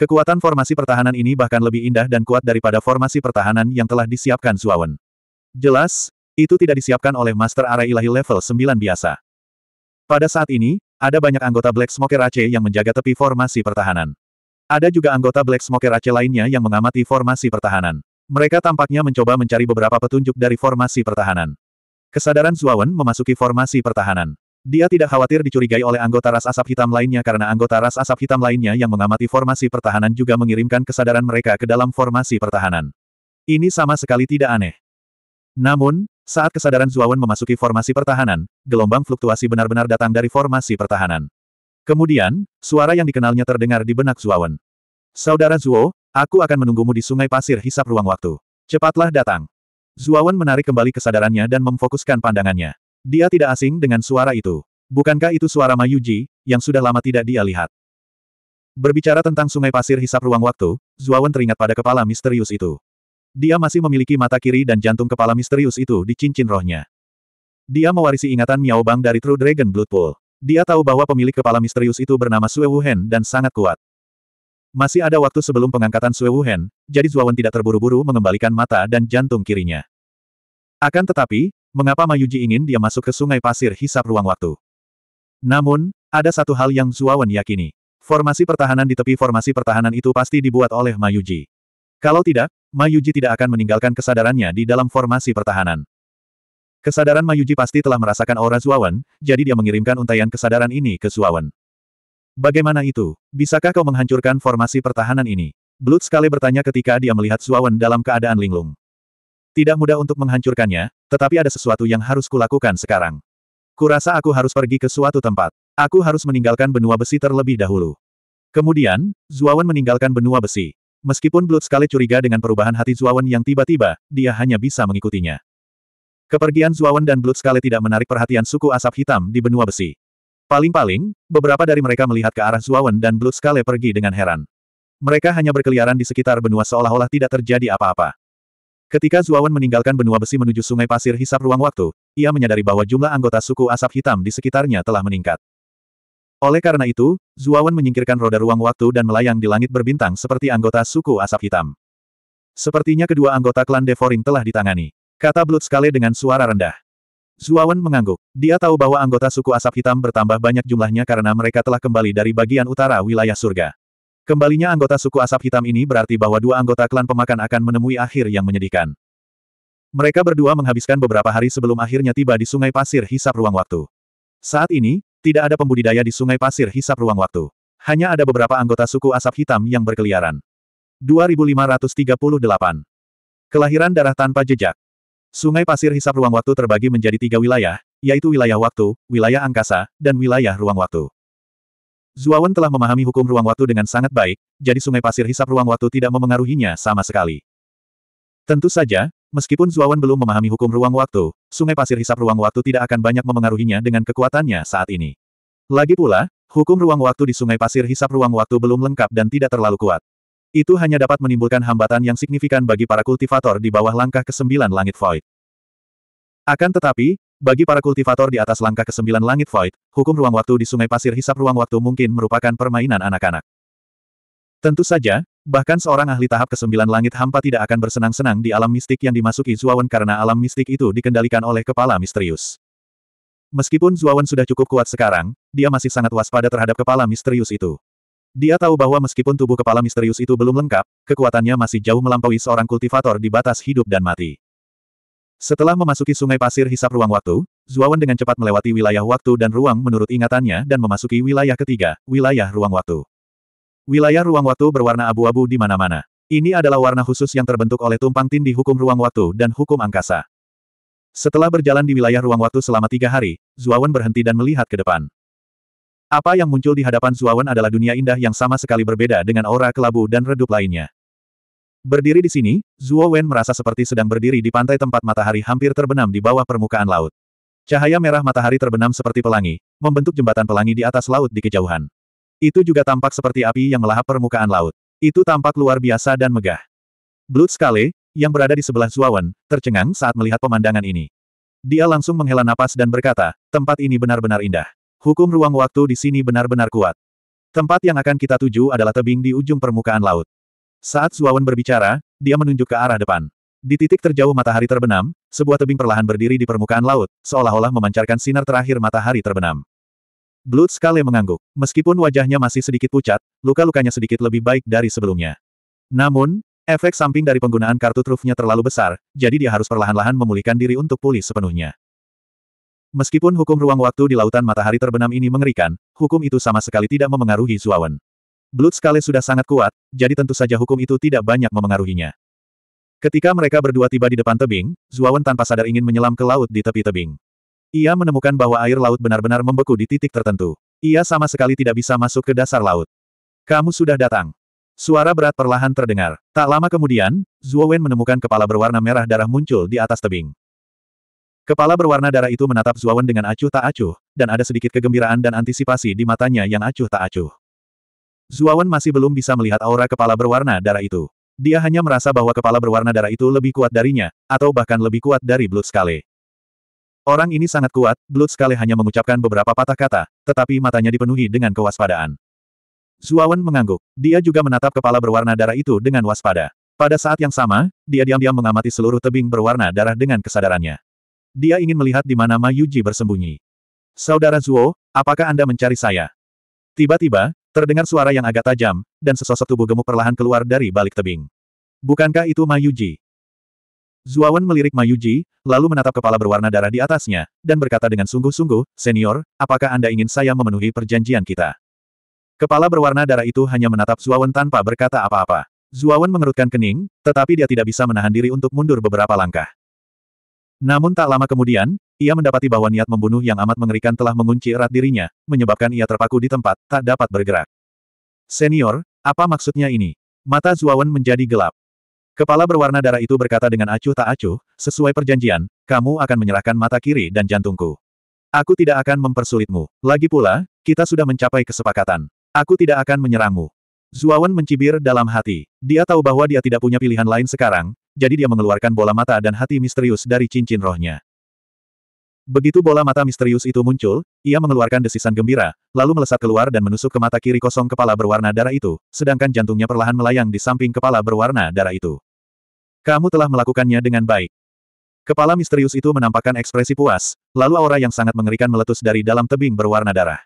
Kekuatan formasi pertahanan ini bahkan lebih indah dan kuat daripada formasi pertahanan yang telah disiapkan Zuawan. Jelas, itu tidak disiapkan oleh Master Arai Ilahi level 9 biasa. Pada saat ini, ada banyak anggota Black Smoker Aceh yang menjaga tepi formasi pertahanan. Ada juga anggota Black Smoker Aceh lainnya yang mengamati formasi pertahanan. Mereka tampaknya mencoba mencari beberapa petunjuk dari formasi pertahanan. Kesadaran Zuawan memasuki formasi pertahanan. Dia tidak khawatir dicurigai oleh anggota ras asap hitam lainnya karena anggota ras asap hitam lainnya yang mengamati formasi pertahanan juga mengirimkan kesadaran mereka ke dalam formasi pertahanan. Ini sama sekali tidak aneh. Namun, saat kesadaran Zuawan memasuki formasi pertahanan, gelombang fluktuasi benar-benar datang dari formasi pertahanan. Kemudian, suara yang dikenalnya terdengar di benak Zuawan. Saudara Zuo, Aku akan menunggumu di sungai pasir hisap ruang waktu. Cepatlah datang. Zuawan menarik kembali kesadarannya dan memfokuskan pandangannya. Dia tidak asing dengan suara itu. Bukankah itu suara Mayuji, yang sudah lama tidak dia lihat? Berbicara tentang sungai pasir hisap ruang waktu, Zuawan teringat pada kepala misterius itu. Dia masih memiliki mata kiri dan jantung kepala misterius itu di cincin rohnya. Dia mewarisi ingatan Miao Bang dari True Dragon Blood Pool. Dia tahu bahwa pemilik kepala misterius itu bernama Sue Wuhen dan sangat kuat. Masih ada waktu sebelum pengangkatan Sue Wuhan, jadi Zuawan tidak terburu-buru mengembalikan mata dan jantung kirinya. Akan tetapi, mengapa Mayuji ingin dia masuk ke sungai pasir hisap ruang waktu? Namun, ada satu hal yang Zuawan yakini. Formasi pertahanan di tepi formasi pertahanan itu pasti dibuat oleh Mayuji. Kalau tidak, Mayuji tidak akan meninggalkan kesadarannya di dalam formasi pertahanan. Kesadaran Mayuji pasti telah merasakan aura Zuawan, jadi dia mengirimkan untaian kesadaran ini ke Wen. Bagaimana itu? Bisakah kau menghancurkan formasi pertahanan ini? Blood sekali bertanya ketika dia melihat Suawan dalam keadaan linglung. Tidak mudah untuk menghancurkannya, tetapi ada sesuatu yang harus kulakukan sekarang. Kurasa aku harus pergi ke suatu tempat. Aku harus meninggalkan benua besi terlebih dahulu. Kemudian, Zuawan meninggalkan benua besi. Meskipun Blood sekali curiga dengan perubahan hati Zuawan yang tiba-tiba, dia hanya bisa mengikutinya. Kepergian Zuawan dan Blood sekali tidak menarik perhatian suku asap hitam di benua besi. Paling-paling, beberapa dari mereka melihat ke arah Zuawan dan Blood Skale pergi dengan heran. Mereka hanya berkeliaran di sekitar benua seolah-olah tidak terjadi apa-apa. Ketika Zuawan meninggalkan benua besi menuju sungai pasir hisap ruang waktu, ia menyadari bahwa jumlah anggota suku asap hitam di sekitarnya telah meningkat. Oleh karena itu, Zuawan menyingkirkan roda ruang waktu dan melayang di langit berbintang seperti anggota suku asap hitam. Sepertinya kedua anggota klan Devoring telah ditangani. Kata Blood Skale dengan suara rendah. Zuawan mengangguk. Dia tahu bahwa anggota suku asap hitam bertambah banyak jumlahnya karena mereka telah kembali dari bagian utara wilayah surga. Kembalinya anggota suku asap hitam ini berarti bahwa dua anggota klan pemakan akan menemui akhir yang menyedihkan. Mereka berdua menghabiskan beberapa hari sebelum akhirnya tiba di sungai pasir hisap ruang waktu. Saat ini, tidak ada pembudidaya di sungai pasir hisap ruang waktu. Hanya ada beberapa anggota suku asap hitam yang berkeliaran. 2538. Kelahiran darah tanpa jejak. Sungai pasir hisap ruang waktu terbagi menjadi tiga wilayah, yaitu wilayah waktu, wilayah angkasa, dan wilayah ruang waktu. Zuawan telah memahami hukum ruang waktu dengan sangat baik, jadi sungai pasir hisap ruang waktu tidak memengaruhinya sama sekali. Tentu saja, meskipun Zuawan belum memahami hukum ruang waktu, sungai pasir hisap ruang waktu tidak akan banyak memengaruhinya dengan kekuatannya saat ini. Lagi pula, hukum ruang waktu di sungai pasir hisap ruang waktu belum lengkap dan tidak terlalu kuat. Itu hanya dapat menimbulkan hambatan yang signifikan bagi para kultivator di bawah langkah ke-9 langit void. Akan tetapi, bagi para kultivator di atas langkah ke-9 langit void, hukum ruang waktu di sungai pasir hisap ruang waktu mungkin merupakan permainan anak-anak. Tentu saja, bahkan seorang ahli tahap ke-9 langit hampa tidak akan bersenang-senang di alam mistik yang dimasuki Zuawan karena alam mistik itu dikendalikan oleh kepala misterius. Meskipun Zuawan sudah cukup kuat sekarang, dia masih sangat waspada terhadap kepala misterius itu. Dia tahu bahwa meskipun tubuh kepala misterius itu belum lengkap, kekuatannya masih jauh melampaui seorang kultivator di batas hidup dan mati. Setelah memasuki sungai pasir hisap ruang waktu, Zuawan dengan cepat melewati wilayah waktu dan ruang menurut ingatannya dan memasuki wilayah ketiga, wilayah ruang waktu. Wilayah ruang waktu berwarna abu-abu di mana-mana. Ini adalah warna khusus yang terbentuk oleh tumpang tindih hukum ruang waktu dan hukum angkasa. Setelah berjalan di wilayah ruang waktu selama tiga hari, Zuawan berhenti dan melihat ke depan. Apa yang muncul di hadapan Zuawan adalah dunia indah yang sama sekali berbeda dengan aura kelabu dan redup lainnya. Berdiri di sini, Zuo Wen merasa seperti sedang berdiri di pantai tempat matahari hampir terbenam di bawah permukaan laut. Cahaya merah matahari terbenam seperti pelangi, membentuk jembatan pelangi di atas laut di kejauhan. Itu juga tampak seperti api yang melahap permukaan laut. Itu tampak luar biasa dan megah. Blood Skale, yang berada di sebelah Zuawan, tercengang saat melihat pemandangan ini. Dia langsung menghela napas dan berkata, tempat ini benar-benar indah. Hukum ruang waktu di sini benar-benar kuat. Tempat yang akan kita tuju adalah tebing di ujung permukaan laut. Saat Zuawan berbicara, dia menunjuk ke arah depan. Di titik terjauh matahari terbenam, sebuah tebing perlahan berdiri di permukaan laut, seolah-olah memancarkan sinar terakhir matahari terbenam. Blood Skale mengangguk. Meskipun wajahnya masih sedikit pucat, luka-lukanya sedikit lebih baik dari sebelumnya. Namun, efek samping dari penggunaan kartu trufnya terlalu besar, jadi dia harus perlahan-lahan memulihkan diri untuk pulih sepenuhnya. Meskipun hukum ruang waktu di lautan matahari terbenam ini mengerikan, hukum itu sama sekali tidak memengaruhi Zuawan. Blood Scale sudah sangat kuat, jadi tentu saja hukum itu tidak banyak memengaruhinya. Ketika mereka berdua tiba di depan tebing, Zuawan tanpa sadar ingin menyelam ke laut di tepi tebing. Ia menemukan bahwa air laut benar-benar membeku di titik tertentu. Ia sama sekali tidak bisa masuk ke dasar laut. Kamu sudah datang. Suara berat perlahan terdengar. Tak lama kemudian, Zuawan menemukan kepala berwarna merah darah muncul di atas tebing. Kepala berwarna darah itu menatap Zuawan dengan acuh tak acuh, dan ada sedikit kegembiraan dan antisipasi di matanya yang acuh tak acuh. Zuawan masih belum bisa melihat aura kepala berwarna darah itu. Dia hanya merasa bahwa kepala berwarna darah itu lebih kuat darinya, atau bahkan lebih kuat dari Blood Scale. Orang ini sangat kuat, Blood Scale hanya mengucapkan beberapa patah kata, tetapi matanya dipenuhi dengan kewaspadaan. Zuawan mengangguk. Dia juga menatap kepala berwarna darah itu dengan waspada. Pada saat yang sama, dia diam-diam mengamati seluruh tebing berwarna darah dengan kesadarannya. Dia ingin melihat di mana Mayuji bersembunyi. Saudara Zuo, apakah Anda mencari saya? Tiba-tiba, terdengar suara yang agak tajam, dan sesosok tubuh gemuk perlahan keluar dari balik tebing. Bukankah itu Mayuji? Zuawan melirik Mayuji, lalu menatap kepala berwarna darah di atasnya, dan berkata dengan sungguh-sungguh, Senior, apakah Anda ingin saya memenuhi perjanjian kita? Kepala berwarna darah itu hanya menatap Zuawan tanpa berkata apa-apa. Zuawan mengerutkan kening, tetapi dia tidak bisa menahan diri untuk mundur beberapa langkah. Namun tak lama kemudian, ia mendapati bahwa niat membunuh yang amat mengerikan telah mengunci erat dirinya, menyebabkan ia terpaku di tempat, tak dapat bergerak. Senior, apa maksudnya ini? Mata Zuawan menjadi gelap. Kepala berwarna darah itu berkata dengan acuh tak acuh, sesuai perjanjian, kamu akan menyerahkan mata kiri dan jantungku. Aku tidak akan mempersulitmu. Lagi pula, kita sudah mencapai kesepakatan. Aku tidak akan menyerangmu. Zuawan mencibir dalam hati. Dia tahu bahwa dia tidak punya pilihan lain sekarang, jadi dia mengeluarkan bola mata dan hati misterius dari cincin rohnya. Begitu bola mata misterius itu muncul, ia mengeluarkan desisan gembira, lalu melesat keluar dan menusuk ke mata kiri kosong kepala berwarna darah itu, sedangkan jantungnya perlahan melayang di samping kepala berwarna darah itu. Kamu telah melakukannya dengan baik. Kepala misterius itu menampakkan ekspresi puas, lalu aura yang sangat mengerikan meletus dari dalam tebing berwarna darah.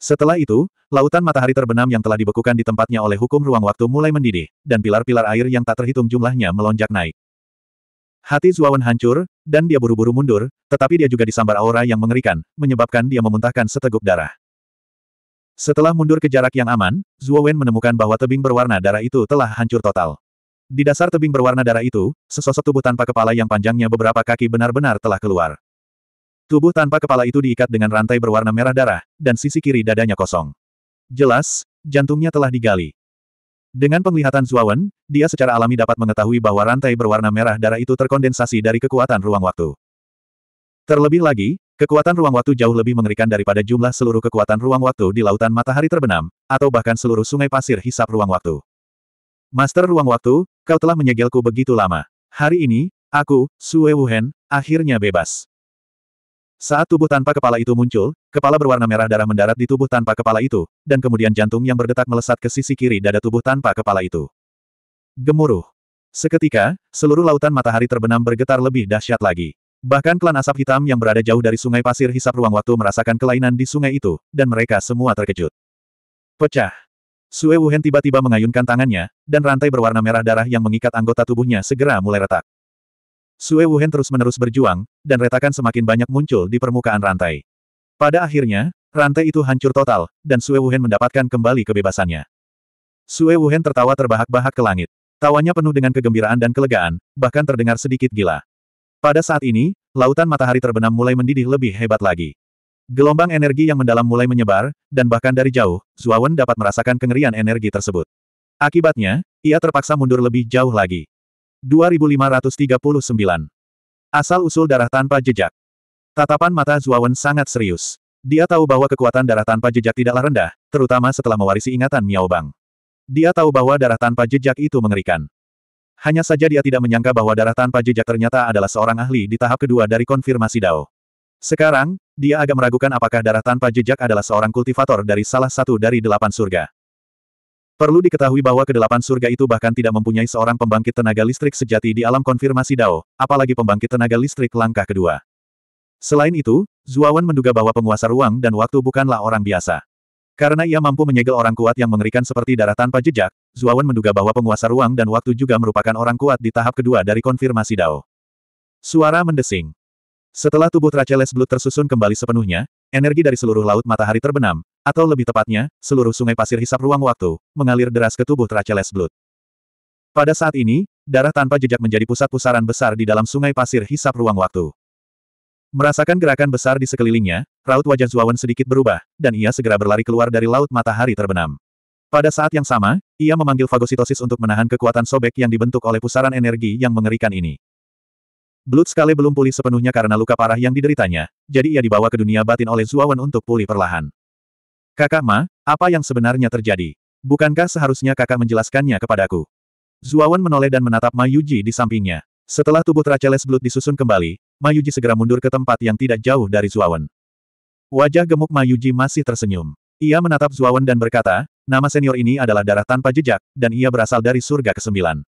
Setelah itu, lautan matahari terbenam yang telah dibekukan di tempatnya oleh hukum ruang waktu mulai mendidih, dan pilar-pilar air yang tak terhitung jumlahnya melonjak naik. Hati Zuawan hancur, dan dia buru-buru mundur, tetapi dia juga disambar aura yang mengerikan, menyebabkan dia memuntahkan seteguk darah. Setelah mundur ke jarak yang aman, Zuowen menemukan bahwa tebing berwarna darah itu telah hancur total. Di dasar tebing berwarna darah itu, sesosok tubuh tanpa kepala yang panjangnya beberapa kaki benar-benar telah keluar. Tubuh tanpa kepala itu diikat dengan rantai berwarna merah darah, dan sisi kiri dadanya kosong. Jelas, jantungnya telah digali. Dengan penglihatan Zuawan, dia secara alami dapat mengetahui bahwa rantai berwarna merah darah itu terkondensasi dari kekuatan ruang waktu. Terlebih lagi, kekuatan ruang waktu jauh lebih mengerikan daripada jumlah seluruh kekuatan ruang waktu di lautan matahari terbenam, atau bahkan seluruh sungai pasir hisap ruang waktu. Master ruang waktu, kau telah menyegelku begitu lama. Hari ini, aku, Sue Wuhen, akhirnya bebas. Saat tubuh tanpa kepala itu muncul, kepala berwarna merah darah mendarat di tubuh tanpa kepala itu, dan kemudian jantung yang berdetak melesat ke sisi kiri dada tubuh tanpa kepala itu. Gemuruh. Seketika, seluruh lautan matahari terbenam bergetar lebih dahsyat lagi. Bahkan klan asap hitam yang berada jauh dari sungai pasir hisap ruang waktu merasakan kelainan di sungai itu, dan mereka semua terkejut. Pecah. Sue Wuhen tiba-tiba mengayunkan tangannya, dan rantai berwarna merah darah yang mengikat anggota tubuhnya segera mulai retak. Sue Wuhen terus-menerus berjuang, dan retakan semakin banyak muncul di permukaan rantai. Pada akhirnya, rantai itu hancur total, dan Sue Wuhen mendapatkan kembali kebebasannya. Sue Wuhen tertawa terbahak-bahak ke langit. Tawanya penuh dengan kegembiraan dan kelegaan, bahkan terdengar sedikit gila. Pada saat ini, lautan matahari terbenam mulai mendidih lebih hebat lagi. Gelombang energi yang mendalam mulai menyebar, dan bahkan dari jauh, Zuawan dapat merasakan kengerian energi tersebut. Akibatnya, ia terpaksa mundur lebih jauh lagi. 2539. Asal-usul darah tanpa jejak. Tatapan mata Zuawan sangat serius. Dia tahu bahwa kekuatan darah tanpa jejak tidaklah rendah, terutama setelah mewarisi ingatan Miao Bang. Dia tahu bahwa darah tanpa jejak itu mengerikan. Hanya saja dia tidak menyangka bahwa darah tanpa jejak ternyata adalah seorang ahli di tahap kedua dari konfirmasi Dao. Sekarang, dia agak meragukan apakah darah tanpa jejak adalah seorang kultivator dari salah satu dari delapan surga. Perlu diketahui bahwa kedelapan surga itu bahkan tidak mempunyai seorang pembangkit tenaga listrik sejati di alam konfirmasi Dao, apalagi pembangkit tenaga listrik langkah kedua. Selain itu, Zuawan menduga bahwa penguasa ruang dan waktu bukanlah orang biasa. Karena ia mampu menyegel orang kuat yang mengerikan seperti darah tanpa jejak, Zuawan menduga bahwa penguasa ruang dan waktu juga merupakan orang kuat di tahap kedua dari konfirmasi Dao. Suara mendesing. Setelah tubuh Traceles Blood tersusun kembali sepenuhnya, energi dari seluruh laut matahari terbenam, atau lebih tepatnya, seluruh sungai pasir hisap ruang waktu, mengalir deras ke tubuh Traceles Blood. Pada saat ini, darah tanpa jejak menjadi pusat pusaran besar di dalam sungai pasir hisap ruang waktu. Merasakan gerakan besar di sekelilingnya, raut wajah Zuawan sedikit berubah, dan ia segera berlari keluar dari laut matahari terbenam. Pada saat yang sama, ia memanggil fagositosis untuk menahan kekuatan sobek yang dibentuk oleh pusaran energi yang mengerikan ini. Skale belum pulih sepenuhnya karena luka parah yang dideritanya, jadi ia dibawa ke dunia batin oleh Zuawan untuk pulih perlahan. Kakak Ma, apa yang sebenarnya terjadi? Bukankah seharusnya kakak menjelaskannya kepadaku? Zuawan menoleh dan menatap Mayuji di sampingnya. Setelah tubuh Traceles Blood disusun kembali, Mayuji segera mundur ke tempat yang tidak jauh dari Zuawan. Wajah gemuk Mayuji masih tersenyum. Ia menatap Zuawan dan berkata, nama senior ini adalah darah tanpa jejak, dan ia berasal dari surga ke-9.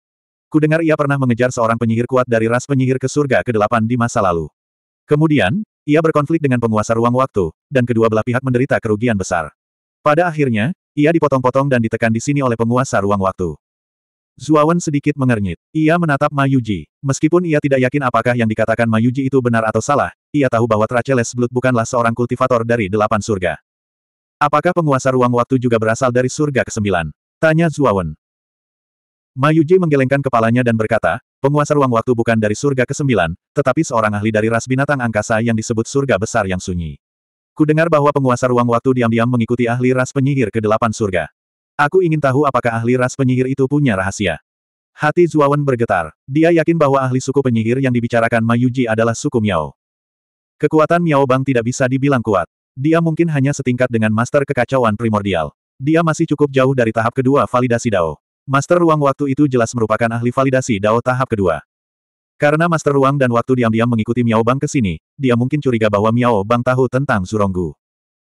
Kudengar ia pernah mengejar seorang penyihir kuat dari ras penyihir ke surga ke-8 di masa lalu. Kemudian, ia berkonflik dengan penguasa ruang waktu, dan kedua belah pihak menderita kerugian besar. Pada akhirnya, ia dipotong-potong dan ditekan di sini oleh penguasa ruang waktu. Zuawan sedikit mengernyit. Ia menatap Mayuji. Meskipun ia tidak yakin apakah yang dikatakan Mayuji itu benar atau salah, ia tahu bahwa Traceles Blood bukanlah seorang kultivator dari delapan surga. Apakah penguasa ruang waktu juga berasal dari surga ke-9? Tanya Zuawan. Mayuji menggelengkan kepalanya dan berkata, penguasa ruang waktu bukan dari surga ke-9, tetapi seorang ahli dari ras binatang angkasa yang disebut surga besar yang sunyi. Ku dengar bahwa penguasa ruang waktu diam-diam mengikuti ahli ras penyihir ke-8 surga. Aku ingin tahu apakah ahli ras penyihir itu punya rahasia. Hati Zuawan bergetar. Dia yakin bahwa ahli suku penyihir yang dibicarakan Mayuji adalah suku Miao. Kekuatan Miao Bang tidak bisa dibilang kuat. Dia mungkin hanya setingkat dengan master kekacauan primordial. Dia masih cukup jauh dari tahap kedua validasi Dao. Master Ruang waktu itu jelas merupakan ahli validasi Dao tahap kedua. Karena Master Ruang dan waktu diam-diam mengikuti Miao Bang ke sini, dia mungkin curiga bahwa Miao Bang tahu tentang Zurongu.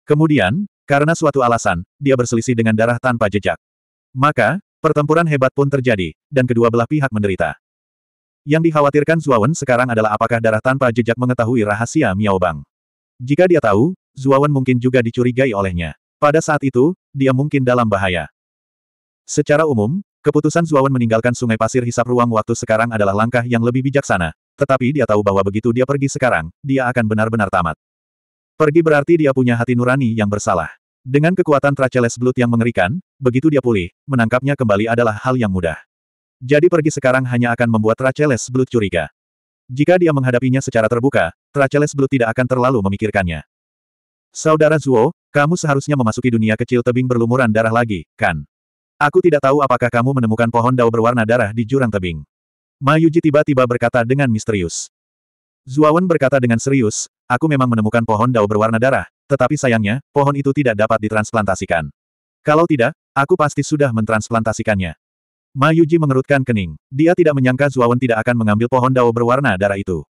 Kemudian, karena suatu alasan, dia berselisih dengan darah tanpa jejak. Maka, pertempuran hebat pun terjadi, dan kedua belah pihak menderita. Yang dikhawatirkan Zuawan sekarang adalah apakah darah tanpa jejak mengetahui rahasia Miao Bang. Jika dia tahu, Zuawan mungkin juga dicurigai olehnya. Pada saat itu, dia mungkin dalam bahaya. Secara umum, Keputusan Zuawan meninggalkan sungai pasir hisap ruang waktu sekarang adalah langkah yang lebih bijaksana. Tetapi dia tahu bahwa begitu dia pergi sekarang, dia akan benar-benar tamat. Pergi berarti dia punya hati nurani yang bersalah. Dengan kekuatan Traceles Blood yang mengerikan, begitu dia pulih, menangkapnya kembali adalah hal yang mudah. Jadi pergi sekarang hanya akan membuat Traceles Blood curiga. Jika dia menghadapinya secara terbuka, Traceles Blood tidak akan terlalu memikirkannya. Saudara Zuo, kamu seharusnya memasuki dunia kecil tebing berlumuran darah lagi, kan? Aku tidak tahu apakah kamu menemukan pohon dao berwarna darah di jurang tebing. Mayuji tiba-tiba berkata dengan misterius. Zuawan berkata dengan serius, aku memang menemukan pohon dao berwarna darah, tetapi sayangnya, pohon itu tidak dapat ditransplantasikan. Kalau tidak, aku pasti sudah mentransplantasikannya. Mayuji mengerutkan kening. Dia tidak menyangka Zuawan tidak akan mengambil pohon dao berwarna darah itu.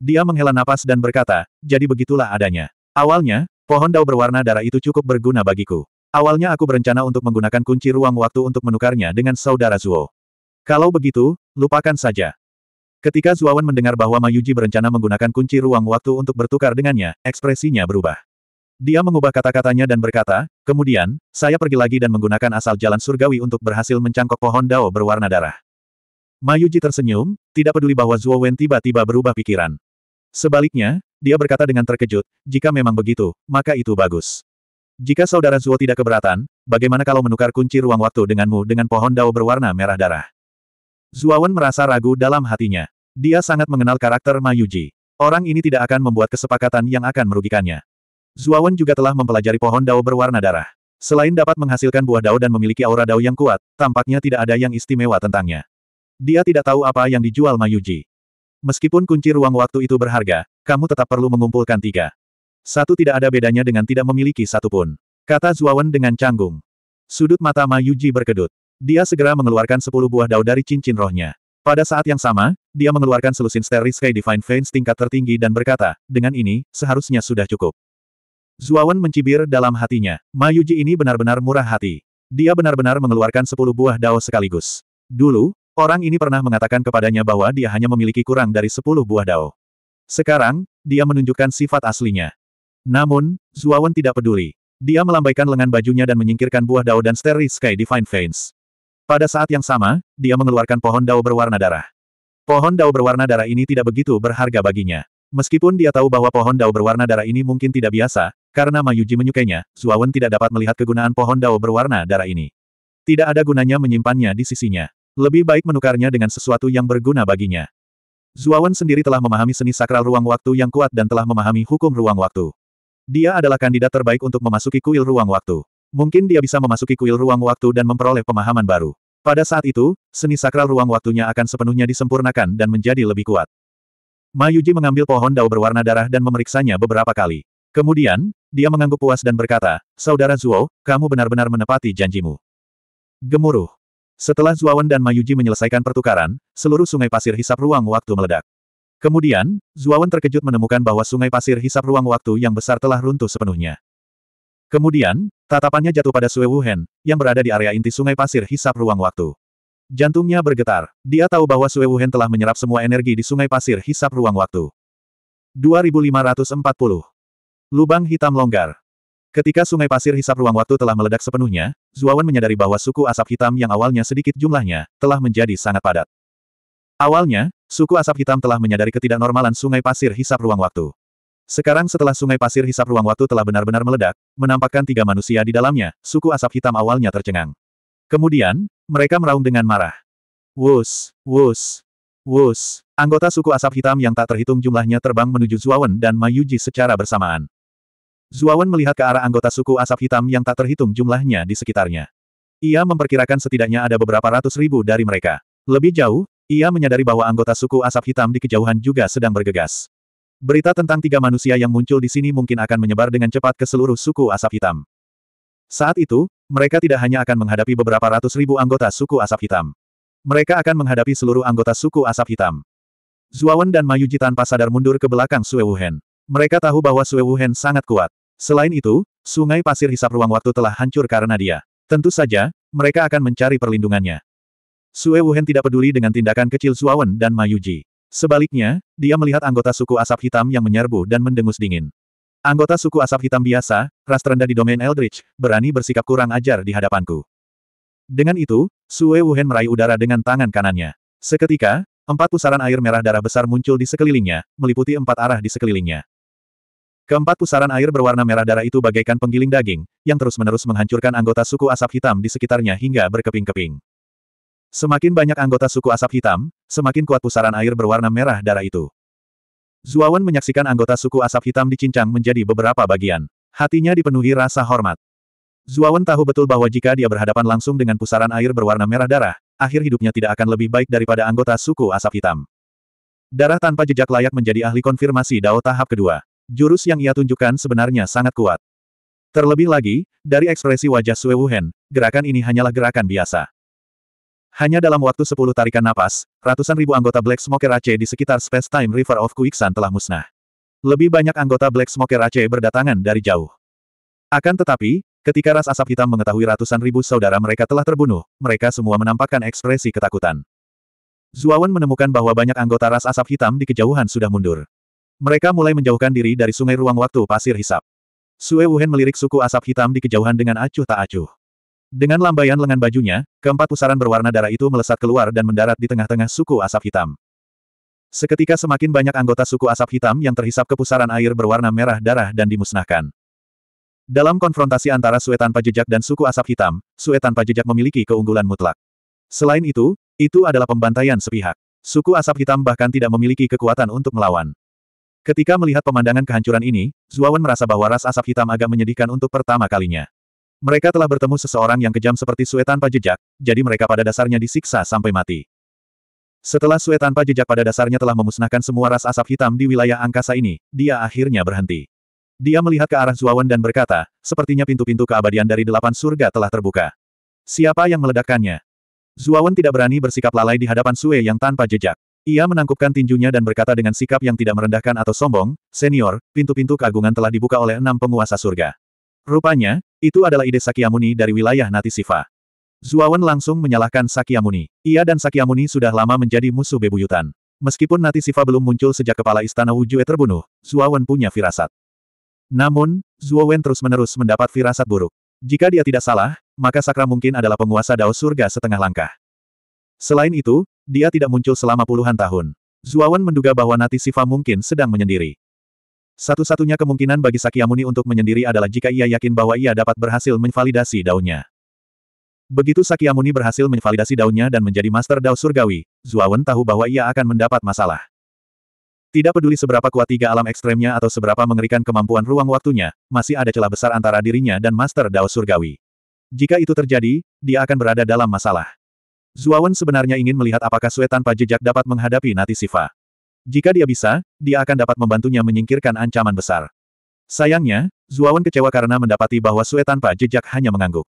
Dia menghela napas dan berkata, jadi begitulah adanya. Awalnya, pohon dao berwarna darah itu cukup berguna bagiku. Awalnya aku berencana untuk menggunakan kunci ruang waktu untuk menukarnya dengan saudara Zuo. Kalau begitu, lupakan saja. Ketika Zuawan mendengar bahwa Mayuji berencana menggunakan kunci ruang waktu untuk bertukar dengannya, ekspresinya berubah. Dia mengubah kata-katanya dan berkata, kemudian, saya pergi lagi dan menggunakan asal jalan surgawi untuk berhasil mencangkok pohon dao berwarna darah. Mayuji tersenyum, tidak peduli bahwa Zuo Wen tiba-tiba berubah pikiran. Sebaliknya, dia berkata dengan terkejut, jika memang begitu, maka itu bagus. Jika saudara Zuo tidak keberatan, bagaimana kalau menukar kunci ruang waktu denganmu dengan pohon dao berwarna merah darah? Zuawan merasa ragu dalam hatinya. Dia sangat mengenal karakter Mayuji. Orang ini tidak akan membuat kesepakatan yang akan merugikannya. Zuawan juga telah mempelajari pohon dao berwarna darah. Selain dapat menghasilkan buah dao dan memiliki aura dao yang kuat, tampaknya tidak ada yang istimewa tentangnya. Dia tidak tahu apa yang dijual Mayuji. Meskipun kunci ruang waktu itu berharga, kamu tetap perlu mengumpulkan tiga. Satu tidak ada bedanya dengan tidak memiliki satupun. Kata Zuawan dengan canggung. Sudut mata Ma Yuji berkedut. Dia segera mengeluarkan sepuluh buah dao dari cincin rohnya. Pada saat yang sama, dia mengeluarkan selusin steris Sky Divine Veins tingkat tertinggi dan berkata, dengan ini, seharusnya sudah cukup. Zuawan mencibir dalam hatinya, Mayuji ini benar-benar murah hati. Dia benar-benar mengeluarkan sepuluh buah dao sekaligus. Dulu, orang ini pernah mengatakan kepadanya bahwa dia hanya memiliki kurang dari sepuluh buah dao. Sekarang, dia menunjukkan sifat aslinya. Namun, Zuawan tidak peduli. Dia melambaikan lengan bajunya dan menyingkirkan buah dao dan steri Sky Divine Veins. Pada saat yang sama, dia mengeluarkan pohon dao berwarna darah. Pohon dao berwarna darah ini tidak begitu berharga baginya. Meskipun dia tahu bahwa pohon dao berwarna darah ini mungkin tidak biasa, karena Mayuji menyukainya, Zuawan tidak dapat melihat kegunaan pohon dao berwarna darah ini. Tidak ada gunanya menyimpannya di sisinya. Lebih baik menukarnya dengan sesuatu yang berguna baginya. Zuawan sendiri telah memahami seni sakral ruang waktu yang kuat dan telah memahami hukum ruang waktu. Dia adalah kandidat terbaik untuk memasuki kuil ruang waktu. Mungkin dia bisa memasuki kuil ruang waktu dan memperoleh pemahaman baru. Pada saat itu, seni sakral ruang waktunya akan sepenuhnya disempurnakan dan menjadi lebih kuat. Mayuji mengambil pohon dao berwarna darah dan memeriksanya beberapa kali. Kemudian, dia mengangguk puas dan berkata, Saudara Zuo, kamu benar-benar menepati janjimu. Gemuruh. Setelah Zuawan dan Mayuji menyelesaikan pertukaran, seluruh sungai pasir hisap ruang waktu meledak. Kemudian, Zuawan terkejut menemukan bahwa sungai pasir hisap ruang waktu yang besar telah runtuh sepenuhnya. Kemudian, tatapannya jatuh pada Sue Wuhen, yang berada di area inti sungai pasir hisap ruang waktu. Jantungnya bergetar. Dia tahu bahwa Sue Wuhen telah menyerap semua energi di sungai pasir hisap ruang waktu. 2540. Lubang hitam longgar. Ketika sungai pasir hisap ruang waktu telah meledak sepenuhnya, Zuawan menyadari bahwa suku asap hitam yang awalnya sedikit jumlahnya, telah menjadi sangat padat. Awalnya, suku asap hitam telah menyadari ketidaknormalan sungai pasir hisap ruang waktu. Sekarang setelah sungai pasir hisap ruang waktu telah benar-benar meledak, menampakkan tiga manusia di dalamnya, suku asap hitam awalnya tercengang. Kemudian, mereka meraung dengan marah. Wus, wus, wus. Anggota suku asap hitam yang tak terhitung jumlahnya terbang menuju Zuawan dan Mayuji secara bersamaan. Zuawan melihat ke arah anggota suku asap hitam yang tak terhitung jumlahnya di sekitarnya. Ia memperkirakan setidaknya ada beberapa ratus ribu dari mereka. Lebih jauh, ia menyadari bahwa anggota suku asap hitam di kejauhan juga sedang bergegas. Berita tentang tiga manusia yang muncul di sini mungkin akan menyebar dengan cepat ke seluruh suku asap hitam. Saat itu, mereka tidak hanya akan menghadapi beberapa ratus ribu anggota suku asap hitam. Mereka akan menghadapi seluruh anggota suku asap hitam. Zuawan dan Mayuji tanpa sadar mundur ke belakang Sue Wuhen. Mereka tahu bahwa Sue Wuhen sangat kuat. Selain itu, sungai pasir hisap ruang waktu telah hancur karena dia. Tentu saja, mereka akan mencari perlindungannya. Sue Wuhen tidak peduli dengan tindakan kecil Suawen dan Mayuji. Sebaliknya, dia melihat anggota suku asap hitam yang menyerbu dan mendengus dingin. Anggota suku asap hitam biasa, ras terendah di domain Eldritch, berani bersikap kurang ajar di hadapanku. Dengan itu, Sue Wuhen meraih udara dengan tangan kanannya. Seketika, empat pusaran air merah darah besar muncul di sekelilingnya, meliputi empat arah di sekelilingnya. Keempat pusaran air berwarna merah darah itu bagaikan penggiling daging, yang terus-menerus menghancurkan anggota suku asap hitam di sekitarnya hingga berkeping-keping. Semakin banyak anggota suku asap hitam, semakin kuat pusaran air berwarna merah darah itu. Zuawan menyaksikan anggota suku asap hitam dicincang menjadi beberapa bagian. Hatinya dipenuhi rasa hormat. Zuawan tahu betul bahwa jika dia berhadapan langsung dengan pusaran air berwarna merah darah, akhir hidupnya tidak akan lebih baik daripada anggota suku asap hitam. Darah tanpa jejak layak menjadi ahli konfirmasi Dao tahap kedua. Jurus yang ia tunjukkan sebenarnya sangat kuat. Terlebih lagi, dari ekspresi wajah Sue Wuhen, gerakan ini hanyalah gerakan biasa. Hanya dalam waktu sepuluh tarikan napas, ratusan ribu anggota Black Smoker Aceh di sekitar Space Time River of Kuiksan telah musnah. Lebih banyak anggota Black Smoker Aceh berdatangan dari jauh. Akan tetapi, ketika ras asap hitam mengetahui ratusan ribu saudara mereka telah terbunuh, mereka semua menampakkan ekspresi ketakutan. Zuawan menemukan bahwa banyak anggota ras asap hitam di kejauhan sudah mundur. Mereka mulai menjauhkan diri dari sungai ruang waktu pasir hisap. Sue Wuhen melirik suku asap hitam di kejauhan dengan acuh tak acuh. Dengan lambaian lengan bajunya, keempat pusaran berwarna darah itu melesat keluar dan mendarat di tengah-tengah suku asap hitam. Seketika semakin banyak anggota suku asap hitam yang terhisap ke pusaran air berwarna merah darah dan dimusnahkan. Dalam konfrontasi antara Sue tanpa jejak dan suku asap hitam, Sue tanpa jejak memiliki keunggulan mutlak. Selain itu, itu adalah pembantaian sepihak. Suku asap hitam bahkan tidak memiliki kekuatan untuk melawan. Ketika melihat pemandangan kehancuran ini, Zuawan merasa bahwa ras asap hitam agak menyedihkan untuk pertama kalinya. Mereka telah bertemu seseorang yang kejam seperti Sue tanpa jejak, jadi mereka pada dasarnya disiksa sampai mati. Setelah Sue tanpa jejak pada dasarnya telah memusnahkan semua ras asap hitam di wilayah angkasa ini, dia akhirnya berhenti. Dia melihat ke arah Zuawan dan berkata, sepertinya pintu-pintu keabadian dari delapan surga telah terbuka. Siapa yang meledakkannya? Zuawan tidak berani bersikap lalai di hadapan Sue yang tanpa jejak. Ia menangkupkan tinjunya dan berkata dengan sikap yang tidak merendahkan atau sombong, Senior, pintu-pintu keagungan telah dibuka oleh enam penguasa surga. Rupanya, itu adalah ide Sakyamuni dari wilayah Natisiva. Zuawan langsung menyalahkan Sakyamuni. Ia dan Sakyamuni sudah lama menjadi musuh bebuyutan. Meskipun Natisiva belum muncul sejak kepala istana Wujue terbunuh, Zuawan punya firasat. Namun, Zuawan terus-menerus mendapat firasat buruk. Jika dia tidak salah, maka Sakra mungkin adalah penguasa Dao Surga setengah langkah. Selain itu, dia tidak muncul selama puluhan tahun. Zuawan menduga bahwa Natisiva mungkin sedang menyendiri. Satu-satunya kemungkinan bagi Sakyamuni untuk menyendiri adalah jika ia yakin bahwa ia dapat berhasil menvalidasi daunnya. Begitu Sakyamuni berhasil menvalidasi daunnya dan menjadi Master Dao Surgawi, Zuawan tahu bahwa ia akan mendapat masalah. Tidak peduli seberapa kuat tiga alam ekstremnya atau seberapa mengerikan kemampuan ruang waktunya, masih ada celah besar antara dirinya dan Master Dao Surgawi. Jika itu terjadi, dia akan berada dalam masalah. Zuawan sebenarnya ingin melihat apakah Sue tanpa jejak dapat menghadapi Sifa. Jika dia bisa, dia akan dapat membantunya menyingkirkan ancaman besar. Sayangnya, Zuawan kecewa karena mendapati bahwa Sue tanpa jejak hanya mengangguk.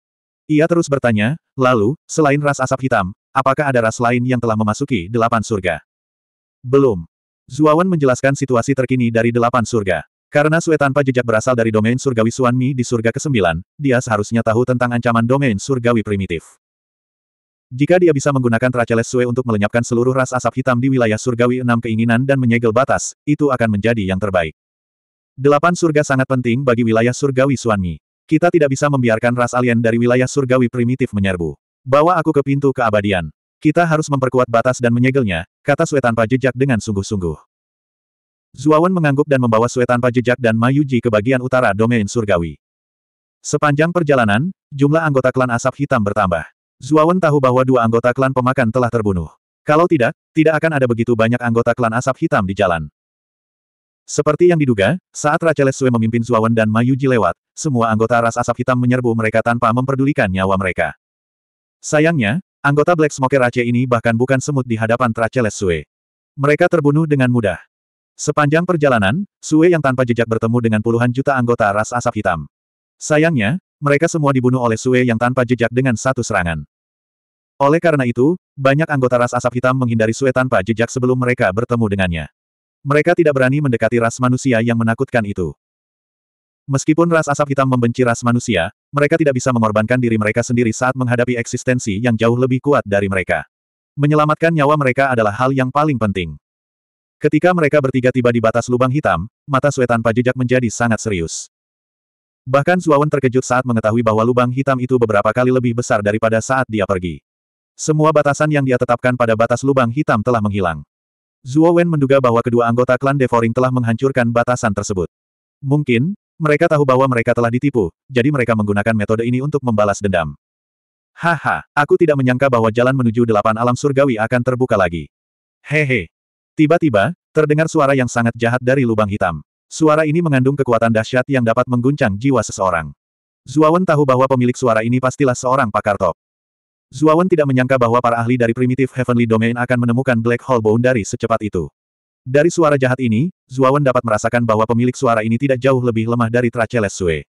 Ia terus bertanya, lalu, selain ras asap hitam, apakah ada ras lain yang telah memasuki delapan surga? Belum. Zuawan menjelaskan situasi terkini dari delapan surga. Karena Sue tanpa jejak berasal dari domain surgawi Suanmi di surga ke-9, dia seharusnya tahu tentang ancaman domain surgawi primitif. Jika dia bisa menggunakan Traceles Sue untuk melenyapkan seluruh ras asap hitam di wilayah surgawi enam keinginan dan menyegel batas, itu akan menjadi yang terbaik. Delapan surga sangat penting bagi wilayah surgawi Suanmi. Kita tidak bisa membiarkan ras alien dari wilayah surgawi primitif menyerbu. Bawa aku ke pintu keabadian. Kita harus memperkuat batas dan menyegelnya, kata Sue tanpa jejak dengan sungguh-sungguh. Zuawan mengangguk dan membawa Sue tanpa jejak dan Mayuji ke bagian utara domain surgawi. Sepanjang perjalanan, jumlah anggota klan asap hitam bertambah. Zuawan tahu bahwa dua anggota klan pemakan telah terbunuh. Kalau tidak, tidak akan ada begitu banyak anggota klan asap hitam di jalan. Seperti yang diduga, saat Raja Sue memimpin Zuawan dan Mayuji lewat, semua anggota ras asap hitam menyerbu mereka tanpa memperdulikan nyawa mereka. Sayangnya, anggota Black Smoker Aceh ini bahkan bukan semut di hadapan Raja Sue. Mereka terbunuh dengan mudah. Sepanjang perjalanan, Sue yang tanpa jejak bertemu dengan puluhan juta anggota ras asap hitam. Sayangnya, mereka semua dibunuh oleh Sue yang tanpa jejak dengan satu serangan. Oleh karena itu, banyak anggota ras asap hitam menghindari Sue tanpa jejak sebelum mereka bertemu dengannya. Mereka tidak berani mendekati ras manusia yang menakutkan itu. Meskipun ras asap hitam membenci ras manusia, mereka tidak bisa mengorbankan diri mereka sendiri saat menghadapi eksistensi yang jauh lebih kuat dari mereka. Menyelamatkan nyawa mereka adalah hal yang paling penting. Ketika mereka bertiga tiba di batas lubang hitam, mata Sue tanpa jejak menjadi sangat serius. Bahkan Suawan terkejut saat mengetahui bahwa lubang hitam itu beberapa kali lebih besar daripada saat dia pergi. Semua batasan yang dia tetapkan pada batas lubang hitam telah menghilang. Zuo menduga bahwa kedua anggota klan Devoring telah menghancurkan batasan tersebut. Mungkin, mereka tahu bahwa mereka telah ditipu, jadi mereka menggunakan metode ini untuk membalas dendam. Haha, aku tidak menyangka bahwa jalan menuju delapan alam surgawi akan terbuka lagi. Hehe. Tiba-tiba, terdengar suara yang sangat jahat dari lubang hitam. Suara ini mengandung kekuatan dahsyat yang dapat mengguncang jiwa seseorang. Zuawan tahu bahwa pemilik suara ini pastilah seorang pakar top. Zuawan tidak menyangka bahwa para ahli dari primitif Heavenly Domain akan menemukan Black Hole Boundary secepat itu. Dari suara jahat ini, Zuawan dapat merasakan bahwa pemilik suara ini tidak jauh lebih lemah dari Traceles Sue.